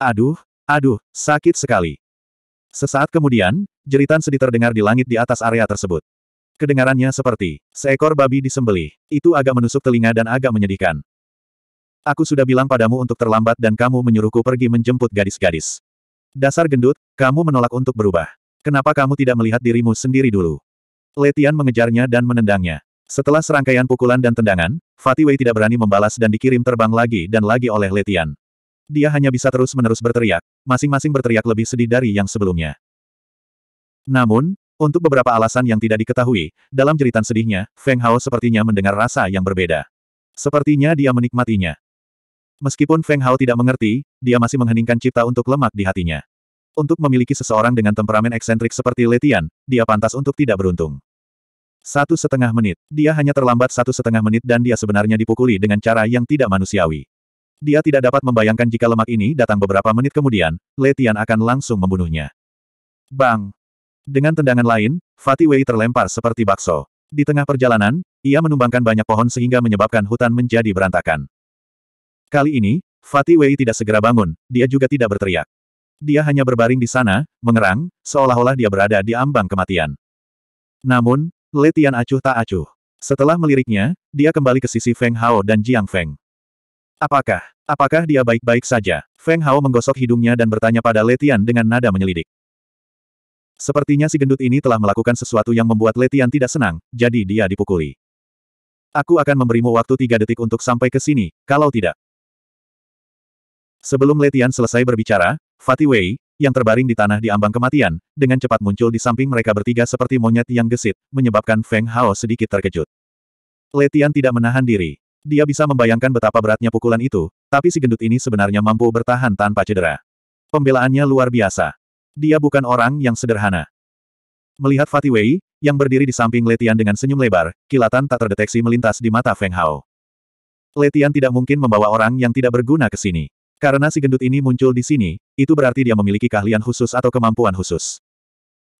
Aduh, aduh, sakit sekali. Sesaat kemudian, jeritan sedih terdengar di langit di atas area tersebut. Kedengarannya seperti, seekor babi disembeli. Itu agak menusuk telinga dan agak menyedihkan. Aku sudah bilang padamu untuk terlambat dan kamu menyuruhku pergi menjemput gadis-gadis. Dasar gendut, kamu menolak untuk berubah. Kenapa kamu tidak melihat dirimu sendiri dulu? Letian mengejarnya dan menendangnya. Setelah serangkaian pukulan dan tendangan, Fatih Wei tidak berani membalas dan dikirim terbang lagi dan lagi oleh Letian. Dia hanya bisa terus-menerus berteriak, masing-masing berteriak lebih sedih dari yang sebelumnya. Namun, untuk beberapa alasan yang tidak diketahui, dalam jeritan sedihnya, Feng Hao sepertinya mendengar rasa yang berbeda. Sepertinya dia menikmatinya. Meskipun Feng Hao tidak mengerti, dia masih mengheningkan cipta untuk lemak di hatinya. Untuk memiliki seseorang dengan temperamen eksentrik seperti Letian, dia pantas untuk tidak beruntung. Satu setengah menit. Dia hanya terlambat satu setengah menit dan dia sebenarnya dipukuli dengan cara yang tidak manusiawi. Dia tidak dapat membayangkan jika lemak ini datang beberapa menit kemudian, Letian akan langsung membunuhnya. Bang! Dengan tendangan lain, Fatih Wei terlempar seperti bakso. Di tengah perjalanan, ia menumbangkan banyak pohon sehingga menyebabkan hutan menjadi berantakan. Kali ini, Fatih Wei tidak segera bangun, dia juga tidak berteriak. Dia hanya berbaring di sana, mengerang, seolah-olah dia berada di ambang kematian. Namun, Letian acuh tak acuh. Setelah meliriknya, dia kembali ke sisi Feng Hao dan Jiang Feng. Apakah, apakah dia baik-baik saja? Feng Hao menggosok hidungnya dan bertanya pada Letian dengan nada menyelidik. Sepertinya si gendut ini telah melakukan sesuatu yang membuat Letian tidak senang, jadi dia dipukuli. Aku akan memberimu waktu tiga detik untuk sampai ke sini, kalau tidak. Sebelum Letian selesai berbicara, Fatih Wei, yang terbaring di tanah di ambang kematian, dengan cepat muncul di samping mereka bertiga seperti monyet yang gesit, menyebabkan Feng Hao sedikit terkejut. Letian tidak menahan diri. Dia bisa membayangkan betapa beratnya pukulan itu, tapi si gendut ini sebenarnya mampu bertahan tanpa cedera. Pembelaannya luar biasa. Dia bukan orang yang sederhana. Melihat Fatiwei, yang berdiri di samping Letian dengan senyum lebar, kilatan tak terdeteksi melintas di mata Feng Hao. Letian tidak mungkin membawa orang yang tidak berguna ke sini. Karena si gendut ini muncul di sini, itu berarti dia memiliki keahlian khusus atau kemampuan khusus.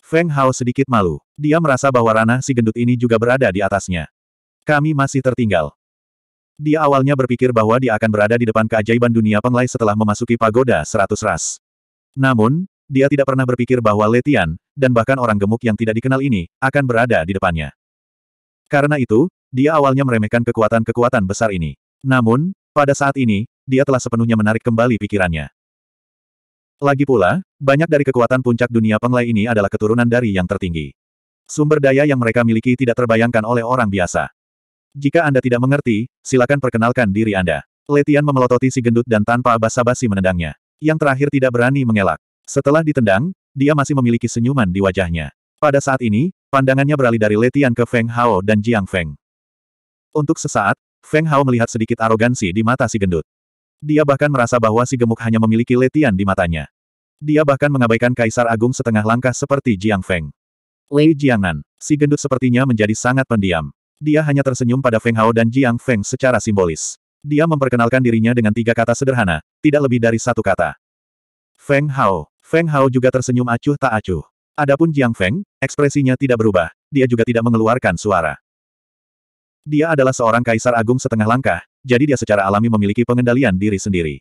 Feng Hao sedikit malu. Dia merasa bahwa ranah si gendut ini juga berada di atasnya. Kami masih tertinggal. Dia awalnya berpikir bahwa dia akan berada di depan keajaiban dunia penglai setelah memasuki pagoda seratus ras. Namun, dia tidak pernah berpikir bahwa Letian, dan bahkan orang gemuk yang tidak dikenal ini, akan berada di depannya. Karena itu, dia awalnya meremehkan kekuatan-kekuatan besar ini. Namun, pada saat ini, dia telah sepenuhnya menarik kembali pikirannya. Lagi pula, banyak dari kekuatan puncak dunia penglai ini adalah keturunan dari yang tertinggi. Sumber daya yang mereka miliki tidak terbayangkan oleh orang biasa. Jika Anda tidak mengerti, silakan perkenalkan diri Anda. Letian memelototi si gendut dan tanpa basa-basi menendangnya. Yang terakhir tidak berani mengelak. Setelah ditendang, dia masih memiliki senyuman di wajahnya. Pada saat ini, pandangannya beralih dari Letian ke Feng Hao dan Jiang Feng. Untuk sesaat, Feng Hao melihat sedikit arogansi di mata si gendut. Dia bahkan merasa bahwa si gemuk hanya memiliki Letian di matanya. Dia bahkan mengabaikan Kaisar Agung setengah langkah seperti Jiang Feng. Lei Jiangnan, si gendut sepertinya menjadi sangat pendiam. Dia hanya tersenyum pada Feng Hao dan Jiang Feng secara simbolis. Dia memperkenalkan dirinya dengan tiga kata sederhana, tidak lebih dari satu kata. Feng Hao. Feng Hao juga tersenyum acuh tak acuh. Adapun Jiang Feng, ekspresinya tidak berubah, dia juga tidak mengeluarkan suara. Dia adalah seorang kaisar agung setengah langkah, jadi dia secara alami memiliki pengendalian diri sendiri.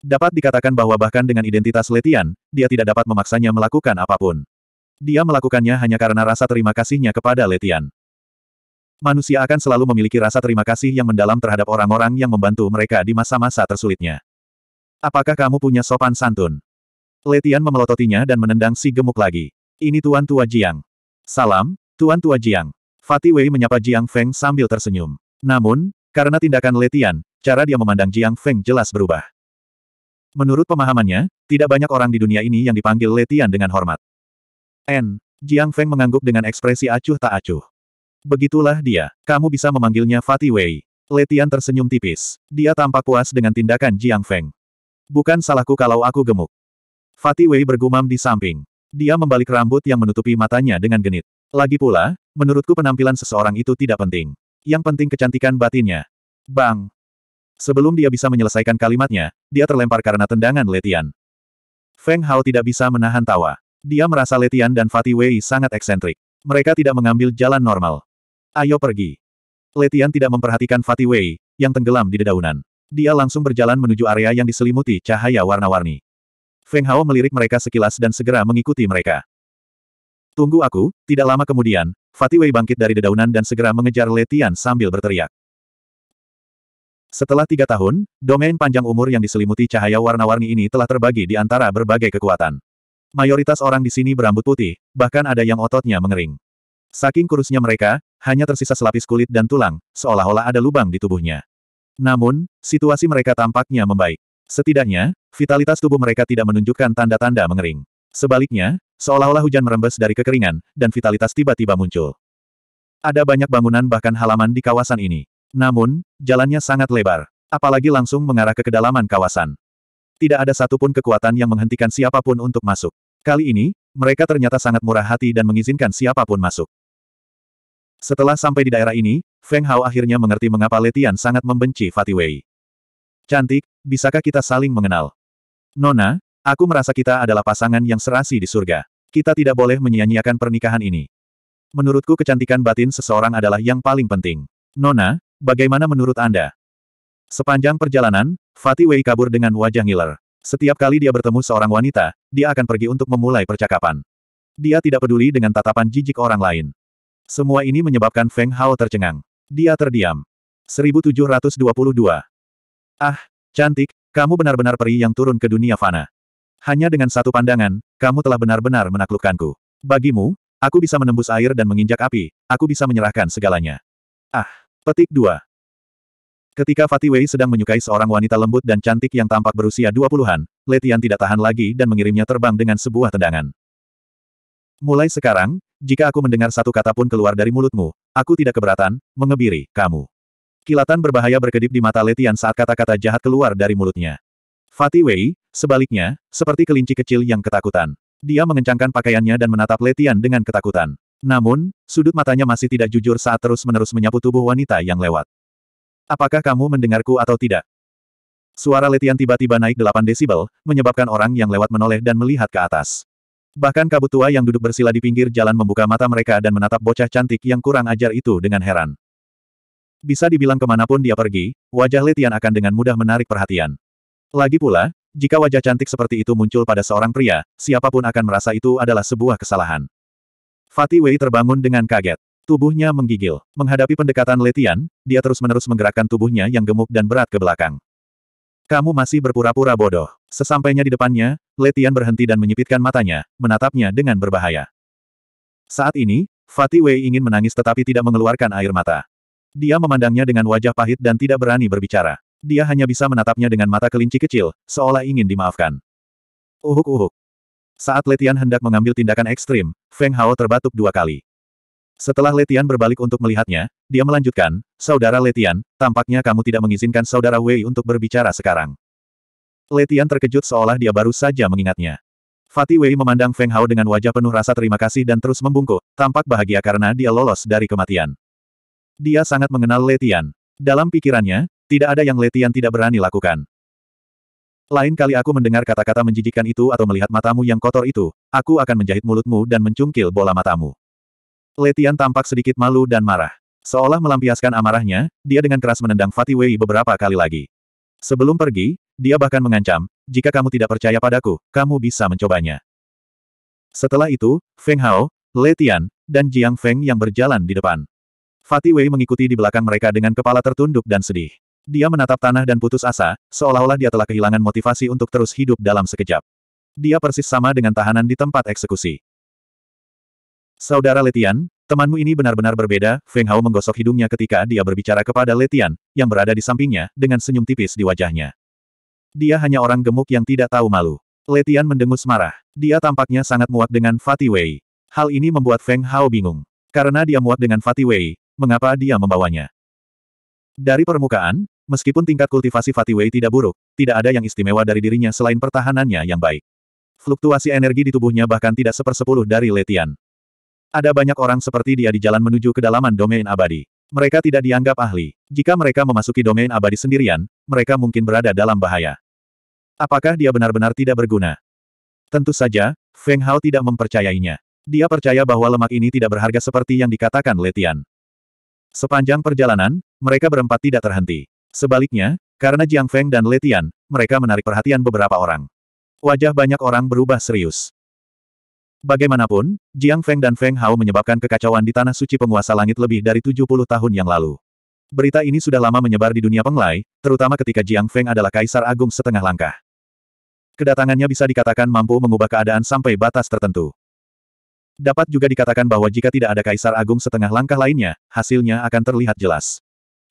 Dapat dikatakan bahwa bahkan dengan identitas Letian, dia tidak dapat memaksanya melakukan apapun. Dia melakukannya hanya karena rasa terima kasihnya kepada Letian. Manusia akan selalu memiliki rasa terima kasih yang mendalam terhadap orang-orang yang membantu mereka di masa-masa tersulitnya. Apakah kamu punya sopan santun? Letian memelototinya dan menendang si gemuk lagi. Ini Tuan Tua Jiang. Salam, Tuan Tua Jiang. Fatih Wei menyapa Jiang Feng sambil tersenyum. Namun, karena tindakan Letian, cara dia memandang Jiang Feng jelas berubah. Menurut pemahamannya, tidak banyak orang di dunia ini yang dipanggil Letian dengan hormat. N. Jiang Feng mengangguk dengan ekspresi acuh tak acuh. Begitulah dia. Kamu bisa memanggilnya Fatih Wei. Letian tersenyum tipis. Dia tampak puas dengan tindakan Jiang Feng. Bukan salahku kalau aku gemuk. Fatih Wei bergumam di samping. Dia membalik rambut yang menutupi matanya dengan genit. Lagi pula, menurutku penampilan seseorang itu tidak penting. Yang penting kecantikan batinnya. Bang! Sebelum dia bisa menyelesaikan kalimatnya, dia terlempar karena tendangan Letian. Feng Hao tidak bisa menahan tawa. Dia merasa Letian dan Fatih Wei sangat eksentrik. Mereka tidak mengambil jalan normal. Ayo pergi. Letian tidak memperhatikan Fati Wei, yang tenggelam di dedaunan. Dia langsung berjalan menuju area yang diselimuti cahaya warna-warni. Feng Hao melirik mereka sekilas dan segera mengikuti mereka. Tunggu aku, tidak lama kemudian, Fati Wei bangkit dari dedaunan dan segera mengejar Letian sambil berteriak. Setelah tiga tahun, domain panjang umur yang diselimuti cahaya warna-warni ini telah terbagi di antara berbagai kekuatan. Mayoritas orang di sini berambut putih, bahkan ada yang ototnya mengering. Saking kurusnya mereka, hanya tersisa selapis kulit dan tulang, seolah-olah ada lubang di tubuhnya. Namun, situasi mereka tampaknya membaik. Setidaknya, vitalitas tubuh mereka tidak menunjukkan tanda-tanda mengering. Sebaliknya, seolah-olah hujan merembes dari kekeringan, dan vitalitas tiba-tiba muncul. Ada banyak bangunan bahkan halaman di kawasan ini. Namun, jalannya sangat lebar. Apalagi langsung mengarah ke kedalaman kawasan. Tidak ada satupun kekuatan yang menghentikan siapapun untuk masuk. Kali ini, mereka ternyata sangat murah hati dan mengizinkan siapapun masuk. Setelah sampai di daerah ini, Feng Hao akhirnya mengerti mengapa Letian sangat membenci Fatih Wei. Cantik, bisakah kita saling mengenal? Nona, aku merasa kita adalah pasangan yang serasi di surga. Kita tidak boleh menyia-nyiakan pernikahan ini. Menurutku kecantikan batin seseorang adalah yang paling penting. Nona, bagaimana menurut Anda? Sepanjang perjalanan, Fatih Wei kabur dengan wajah ngiler. Setiap kali dia bertemu seorang wanita, dia akan pergi untuk memulai percakapan. Dia tidak peduli dengan tatapan jijik orang lain. Semua ini menyebabkan Feng Hao tercengang. Dia terdiam. 1722. Ah, cantik, kamu benar-benar peri yang turun ke dunia fana. Hanya dengan satu pandangan, kamu telah benar-benar menaklukkanku. Bagimu, aku bisa menembus air dan menginjak api, aku bisa menyerahkan segalanya. Ah, petik 2. Ketika Fatih Wei sedang menyukai seorang wanita lembut dan cantik yang tampak berusia 20-an, Letian tidak tahan lagi dan mengirimnya terbang dengan sebuah tendangan. Mulai sekarang, jika aku mendengar satu kata pun keluar dari mulutmu, aku tidak keberatan, mengebiri, kamu. Kilatan berbahaya berkedip di mata Letian saat kata-kata jahat keluar dari mulutnya. Fatih Wei, sebaliknya, seperti kelinci kecil yang ketakutan. Dia mengencangkan pakaiannya dan menatap Letian dengan ketakutan. Namun, sudut matanya masih tidak jujur saat terus-menerus menyapu tubuh wanita yang lewat. Apakah kamu mendengarku atau tidak? Suara Letian tiba-tiba naik 8 desibel, menyebabkan orang yang lewat menoleh dan melihat ke atas. Bahkan kabut tua yang duduk bersila di pinggir jalan membuka mata mereka dan menatap bocah cantik yang kurang ajar itu dengan heran. Bisa dibilang kemanapun dia pergi, wajah Letian akan dengan mudah menarik perhatian. Lagi pula, jika wajah cantik seperti itu muncul pada seorang pria, siapapun akan merasa itu adalah sebuah kesalahan. Fatih Wei terbangun dengan kaget. Tubuhnya menggigil. Menghadapi pendekatan Letian, dia terus-menerus menggerakkan tubuhnya yang gemuk dan berat ke belakang. Kamu masih berpura-pura bodoh. Sesampainya di depannya, Letian berhenti dan menyipitkan matanya, menatapnya dengan berbahaya. Saat ini, Fatih Wei ingin menangis tetapi tidak mengeluarkan air mata. Dia memandangnya dengan wajah pahit dan tidak berani berbicara. Dia hanya bisa menatapnya dengan mata kelinci kecil, seolah ingin dimaafkan. Uhuk-uhuk. Saat Letian hendak mengambil tindakan ekstrim, Feng Hao terbatuk dua kali. Setelah Letian berbalik untuk melihatnya, dia melanjutkan, Saudara Letian, tampaknya kamu tidak mengizinkan Saudara Wei untuk berbicara sekarang. Letian terkejut seolah dia baru saja mengingatnya. Fatih Wei memandang Feng Hao dengan wajah penuh rasa terima kasih dan terus membungkuk, tampak bahagia karena dia lolos dari kematian. Dia sangat mengenal Letian. Dalam pikirannya, tidak ada yang Letian tidak berani lakukan. Lain kali aku mendengar kata-kata menjijikan itu atau melihat matamu yang kotor itu, aku akan menjahit mulutmu dan mencungkil bola matamu. Letian tampak sedikit malu dan marah. Seolah melampiaskan amarahnya, dia dengan keras menendang Fatih Wei beberapa kali lagi. Sebelum pergi, dia bahkan mengancam, jika kamu tidak percaya padaku, kamu bisa mencobanya. Setelah itu, Feng Hao, Letian, dan Jiang Feng yang berjalan di depan. Fatih Wei mengikuti di belakang mereka dengan kepala tertunduk dan sedih. Dia menatap tanah dan putus asa, seolah-olah dia telah kehilangan motivasi untuk terus hidup dalam sekejap. Dia persis sama dengan tahanan di tempat eksekusi. Saudara Letian, temanmu ini benar-benar berbeda, Feng Hao menggosok hidungnya ketika dia berbicara kepada Letian, yang berada di sampingnya, dengan senyum tipis di wajahnya. Dia hanya orang gemuk yang tidak tahu malu. Letian mendengus marah. Dia tampaknya sangat muak dengan Fatih Wei. Hal ini membuat Feng Hao bingung. Karena dia muak dengan Fatih Wei, mengapa dia membawanya? Dari permukaan, meskipun tingkat kultivasi Fatih Wei tidak buruk, tidak ada yang istimewa dari dirinya selain pertahanannya yang baik. Fluktuasi energi di tubuhnya bahkan tidak sepersepuluh dari Letian. Ada banyak orang seperti dia di jalan menuju kedalaman domain abadi. Mereka tidak dianggap ahli. Jika mereka memasuki domain abadi sendirian, mereka mungkin berada dalam bahaya. Apakah dia benar-benar tidak berguna? Tentu saja, Feng Hao tidak mempercayainya. Dia percaya bahwa lemak ini tidak berharga seperti yang dikatakan Letian. Sepanjang perjalanan, mereka berempat tidak terhenti. Sebaliknya, karena Jiang Feng dan Letian, mereka menarik perhatian beberapa orang. Wajah banyak orang berubah serius. Bagaimanapun, Jiang Feng dan Feng Hao menyebabkan kekacauan di Tanah Suci Penguasa Langit lebih dari 70 tahun yang lalu. Berita ini sudah lama menyebar di dunia penglai, terutama ketika Jiang Feng adalah kaisar agung setengah langkah. Kedatangannya bisa dikatakan mampu mengubah keadaan sampai batas tertentu. Dapat juga dikatakan bahwa jika tidak ada kaisar agung setengah langkah lainnya, hasilnya akan terlihat jelas.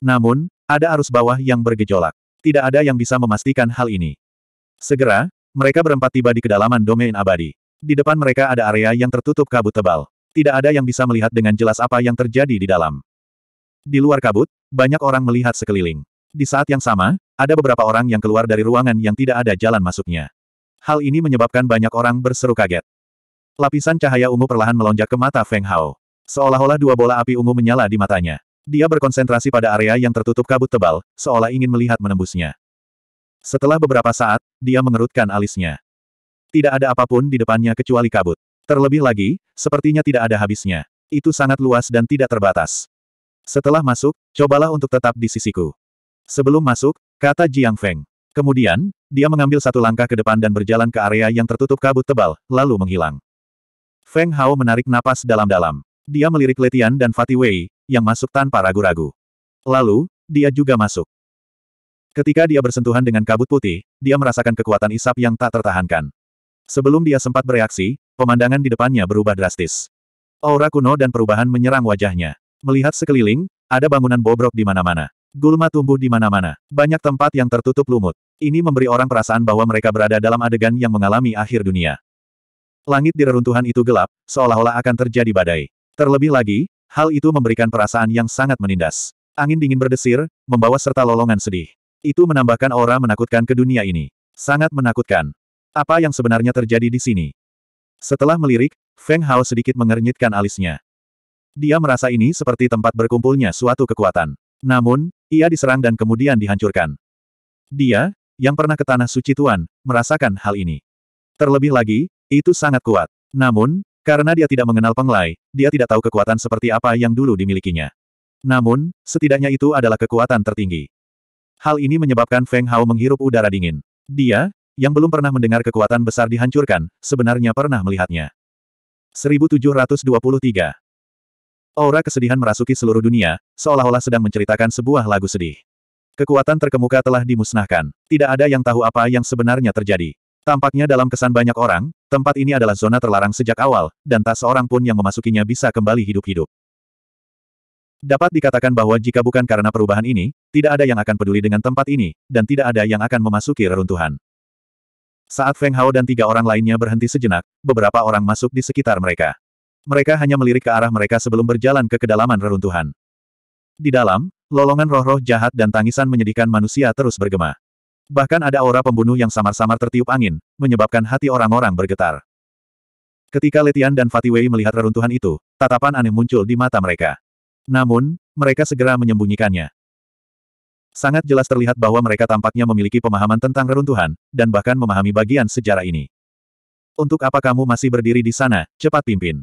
Namun, ada arus bawah yang bergejolak. Tidak ada yang bisa memastikan hal ini. Segera, mereka berempat tiba di kedalaman domain abadi. Di depan mereka ada area yang tertutup kabut tebal. Tidak ada yang bisa melihat dengan jelas apa yang terjadi di dalam. Di luar kabut, banyak orang melihat sekeliling. Di saat yang sama, ada beberapa orang yang keluar dari ruangan yang tidak ada jalan masuknya. Hal ini menyebabkan banyak orang berseru kaget. Lapisan cahaya ungu perlahan melonjak ke mata Feng Hao. Seolah-olah dua bola api ungu menyala di matanya. Dia berkonsentrasi pada area yang tertutup kabut tebal, seolah ingin melihat menembusnya. Setelah beberapa saat, dia mengerutkan alisnya. Tidak ada apapun di depannya kecuali kabut. Terlebih lagi, sepertinya tidak ada habisnya. Itu sangat luas dan tidak terbatas. Setelah masuk, cobalah untuk tetap di sisiku. Sebelum masuk, kata Jiang Feng. Kemudian, dia mengambil satu langkah ke depan dan berjalan ke area yang tertutup kabut tebal, lalu menghilang. Feng Hao menarik napas dalam-dalam. Dia melirik Letian dan Fatih Wei, yang masuk tanpa ragu-ragu. Lalu, dia juga masuk. Ketika dia bersentuhan dengan kabut putih, dia merasakan kekuatan isap yang tak tertahankan. Sebelum dia sempat bereaksi, pemandangan di depannya berubah drastis. Aura kuno dan perubahan menyerang wajahnya. Melihat sekeliling, ada bangunan bobrok di mana-mana. Gulma tumbuh di mana-mana. Banyak tempat yang tertutup lumut. Ini memberi orang perasaan bahwa mereka berada dalam adegan yang mengalami akhir dunia. Langit di reruntuhan itu gelap, seolah-olah akan terjadi badai. Terlebih lagi, hal itu memberikan perasaan yang sangat menindas. Angin dingin berdesir, membawa serta lolongan sedih. Itu menambahkan aura menakutkan ke dunia ini. Sangat menakutkan. Apa yang sebenarnya terjadi di sini? Setelah melirik, Feng Hao sedikit mengernyitkan alisnya. Dia merasa ini seperti tempat berkumpulnya suatu kekuatan. Namun, ia diserang dan kemudian dihancurkan. Dia, yang pernah ke Tanah Suci Tuan, merasakan hal ini. Terlebih lagi, itu sangat kuat. Namun, karena dia tidak mengenal penglai, dia tidak tahu kekuatan seperti apa yang dulu dimilikinya. Namun, setidaknya itu adalah kekuatan tertinggi. Hal ini menyebabkan Feng Hao menghirup udara dingin. Dia, yang belum pernah mendengar kekuatan besar dihancurkan, sebenarnya pernah melihatnya. 1723 Aura kesedihan merasuki seluruh dunia, seolah-olah sedang menceritakan sebuah lagu sedih. Kekuatan terkemuka telah dimusnahkan. Tidak ada yang tahu apa yang sebenarnya terjadi. Tampaknya dalam kesan banyak orang, tempat ini adalah zona terlarang sejak awal, dan tak seorang pun yang memasukinya bisa kembali hidup-hidup. Dapat dikatakan bahwa jika bukan karena perubahan ini, tidak ada yang akan peduli dengan tempat ini, dan tidak ada yang akan memasuki reruntuhan. Saat Feng Hao dan tiga orang lainnya berhenti sejenak, beberapa orang masuk di sekitar mereka. Mereka hanya melirik ke arah mereka sebelum berjalan ke kedalaman reruntuhan. Di dalam, lolongan roh-roh jahat dan tangisan menyedihkan manusia terus bergema. Bahkan ada aura pembunuh yang samar-samar tertiup angin, menyebabkan hati orang-orang bergetar. Ketika Letian dan Fatiwei melihat reruntuhan itu, tatapan aneh muncul di mata mereka. Namun, mereka segera menyembunyikannya. Sangat jelas terlihat bahwa mereka tampaknya memiliki pemahaman tentang reruntuhan, dan bahkan memahami bagian sejarah ini. Untuk apa kamu masih berdiri di sana, cepat pimpin.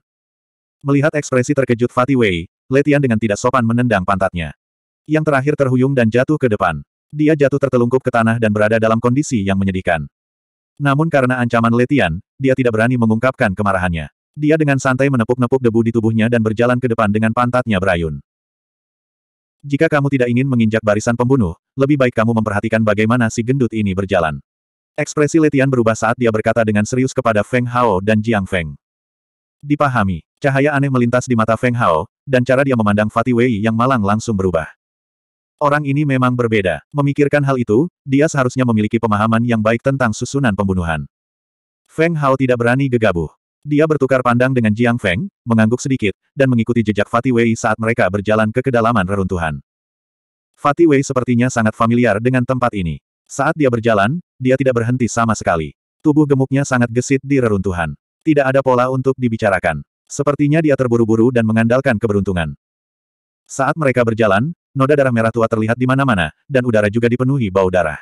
Melihat ekspresi terkejut Fatih Wei, Letian dengan tidak sopan menendang pantatnya. Yang terakhir terhuyung dan jatuh ke depan. Dia jatuh tertelungkup ke tanah dan berada dalam kondisi yang menyedihkan. Namun karena ancaman Letian, dia tidak berani mengungkapkan kemarahannya. Dia dengan santai menepuk-nepuk debu di tubuhnya dan berjalan ke depan dengan pantatnya berayun. Jika kamu tidak ingin menginjak barisan pembunuh, lebih baik kamu memperhatikan bagaimana si gendut ini berjalan. Ekspresi Letian berubah saat dia berkata dengan serius kepada Feng Hao dan Jiang Feng. Dipahami, cahaya aneh melintas di mata Feng Hao, dan cara dia memandang Fatih Wei yang malang langsung berubah. Orang ini memang berbeda. Memikirkan hal itu, dia seharusnya memiliki pemahaman yang baik tentang susunan pembunuhan. Feng Hao tidak berani gegabah. Dia bertukar pandang dengan Jiang Feng, mengangguk sedikit, dan mengikuti jejak Fatih Wei saat mereka berjalan ke kedalaman reruntuhan. Fatih Wei sepertinya sangat familiar dengan tempat ini. Saat dia berjalan, dia tidak berhenti sama sekali. Tubuh gemuknya sangat gesit di reruntuhan. Tidak ada pola untuk dibicarakan. Sepertinya dia terburu-buru dan mengandalkan keberuntungan. Saat mereka berjalan, noda darah merah tua terlihat di mana-mana, dan udara juga dipenuhi bau darah.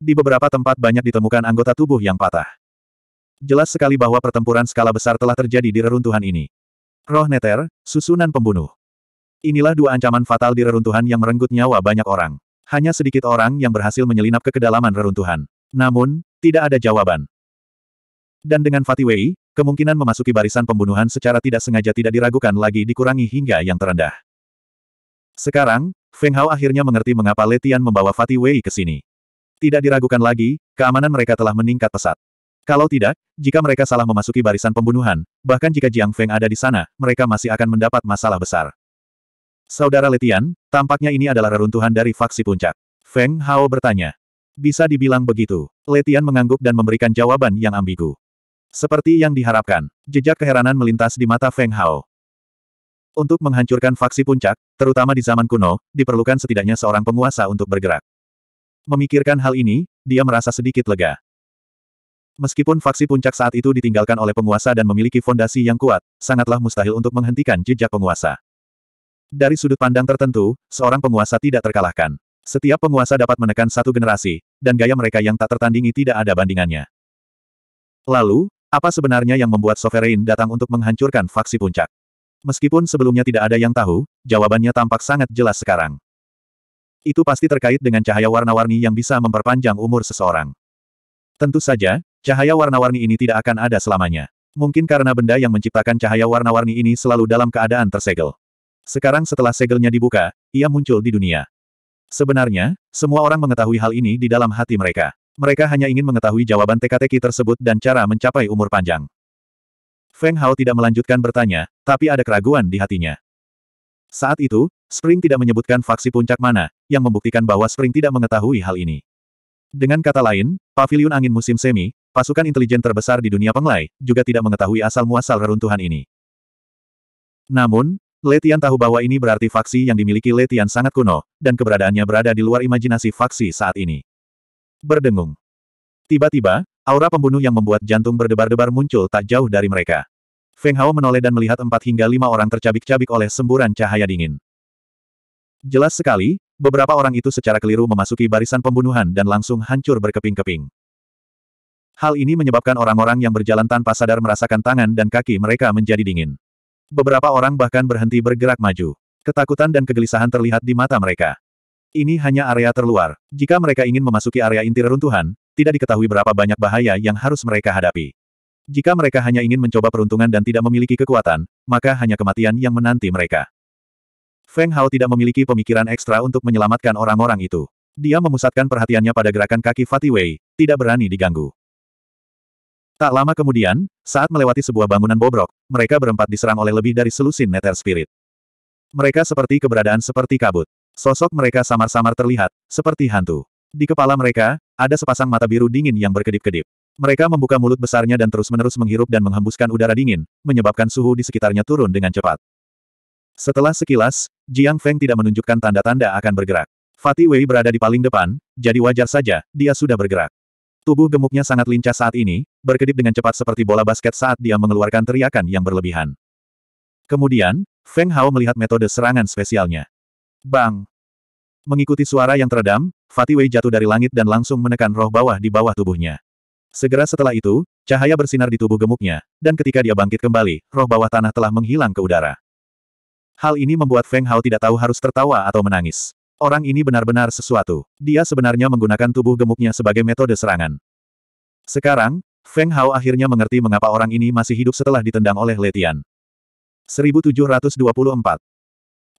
Di beberapa tempat banyak ditemukan anggota tubuh yang patah jelas sekali bahwa pertempuran skala besar telah terjadi di reruntuhan ini. Roh Neter, susunan pembunuh. Inilah dua ancaman fatal di reruntuhan yang merenggut nyawa banyak orang. Hanya sedikit orang yang berhasil menyelinap ke kedalaman reruntuhan. Namun, tidak ada jawaban. Dan dengan Fatiwei, kemungkinan memasuki barisan pembunuhan secara tidak sengaja tidak diragukan lagi dikurangi hingga yang terendah. Sekarang, Feng Hao akhirnya mengerti mengapa Letian membawa Fatiwei ke sini. Tidak diragukan lagi, keamanan mereka telah meningkat pesat. Kalau tidak, jika mereka salah memasuki barisan pembunuhan, bahkan jika Jiang Feng ada di sana, mereka masih akan mendapat masalah besar. Saudara Letian, tampaknya ini adalah reruntuhan dari faksi puncak. Feng Hao bertanya. Bisa dibilang begitu. Letian mengangguk dan memberikan jawaban yang ambigu. Seperti yang diharapkan, jejak keheranan melintas di mata Feng Hao. Untuk menghancurkan faksi puncak, terutama di zaman kuno, diperlukan setidaknya seorang penguasa untuk bergerak. Memikirkan hal ini, dia merasa sedikit lega. Meskipun faksi puncak saat itu ditinggalkan oleh penguasa dan memiliki fondasi yang kuat, sangatlah mustahil untuk menghentikan jejak penguasa. Dari sudut pandang tertentu, seorang penguasa tidak terkalahkan. Setiap penguasa dapat menekan satu generasi, dan gaya mereka yang tak tertandingi tidak ada bandingannya. Lalu, apa sebenarnya yang membuat Sovereign datang untuk menghancurkan faksi puncak? Meskipun sebelumnya tidak ada yang tahu, jawabannya tampak sangat jelas sekarang. Itu pasti terkait dengan cahaya warna-warni yang bisa memperpanjang umur seseorang. Tentu saja, Cahaya warna-warni ini tidak akan ada selamanya. Mungkin karena benda yang menciptakan cahaya warna-warni ini selalu dalam keadaan tersegel. Sekarang setelah segelnya dibuka, ia muncul di dunia. Sebenarnya, semua orang mengetahui hal ini di dalam hati mereka. Mereka hanya ingin mengetahui jawaban teka-teki tersebut dan cara mencapai umur panjang. Feng Hao tidak melanjutkan bertanya, tapi ada keraguan di hatinya. Saat itu, Spring tidak menyebutkan faksi puncak mana, yang membuktikan bahwa Spring tidak mengetahui hal ini. Dengan kata lain, Paviliun Angin Musim Semi, Pasukan intelijen terbesar di dunia penglai, juga tidak mengetahui asal-muasal reruntuhan ini. Namun, Letian tahu bahwa ini berarti faksi yang dimiliki Letian sangat kuno, dan keberadaannya berada di luar imajinasi faksi saat ini. Berdengung. Tiba-tiba, aura pembunuh yang membuat jantung berdebar-debar muncul tak jauh dari mereka. Feng Hao menoleh dan melihat empat hingga lima orang tercabik-cabik oleh semburan cahaya dingin. Jelas sekali, beberapa orang itu secara keliru memasuki barisan pembunuhan dan langsung hancur berkeping-keping. Hal ini menyebabkan orang-orang yang berjalan tanpa sadar merasakan tangan dan kaki mereka menjadi dingin. Beberapa orang bahkan berhenti bergerak maju. Ketakutan dan kegelisahan terlihat di mata mereka. Ini hanya area terluar. Jika mereka ingin memasuki area inti reruntuhan, tidak diketahui berapa banyak bahaya yang harus mereka hadapi. Jika mereka hanya ingin mencoba peruntungan dan tidak memiliki kekuatan, maka hanya kematian yang menanti mereka. Feng Hao tidak memiliki pemikiran ekstra untuk menyelamatkan orang-orang itu. Dia memusatkan perhatiannya pada gerakan kaki Fatih Wei, tidak berani diganggu. Tak lama kemudian, saat melewati sebuah bangunan bobrok, mereka berempat diserang oleh lebih dari selusin Nether spirit. Mereka seperti keberadaan seperti kabut. Sosok mereka samar-samar terlihat, seperti hantu. Di kepala mereka, ada sepasang mata biru dingin yang berkedip-kedip. Mereka membuka mulut besarnya dan terus-menerus menghirup dan menghembuskan udara dingin, menyebabkan suhu di sekitarnya turun dengan cepat. Setelah sekilas, Jiang Feng tidak menunjukkan tanda-tanda akan bergerak. Fatih Wei berada di paling depan, jadi wajar saja, dia sudah bergerak. Tubuh gemuknya sangat lincah saat ini, berkedip dengan cepat seperti bola basket saat dia mengeluarkan teriakan yang berlebihan. Kemudian, Feng Hao melihat metode serangan spesialnya. Bang! Mengikuti suara yang teredam, Fatih Wei jatuh dari langit dan langsung menekan roh bawah di bawah tubuhnya. Segera setelah itu, cahaya bersinar di tubuh gemuknya, dan ketika dia bangkit kembali, roh bawah tanah telah menghilang ke udara. Hal ini membuat Feng Hao tidak tahu harus tertawa atau menangis. Orang ini benar-benar sesuatu. Dia sebenarnya menggunakan tubuh gemuknya sebagai metode serangan. Sekarang, Feng Hao akhirnya mengerti mengapa orang ini masih hidup setelah ditendang oleh Letian. 1724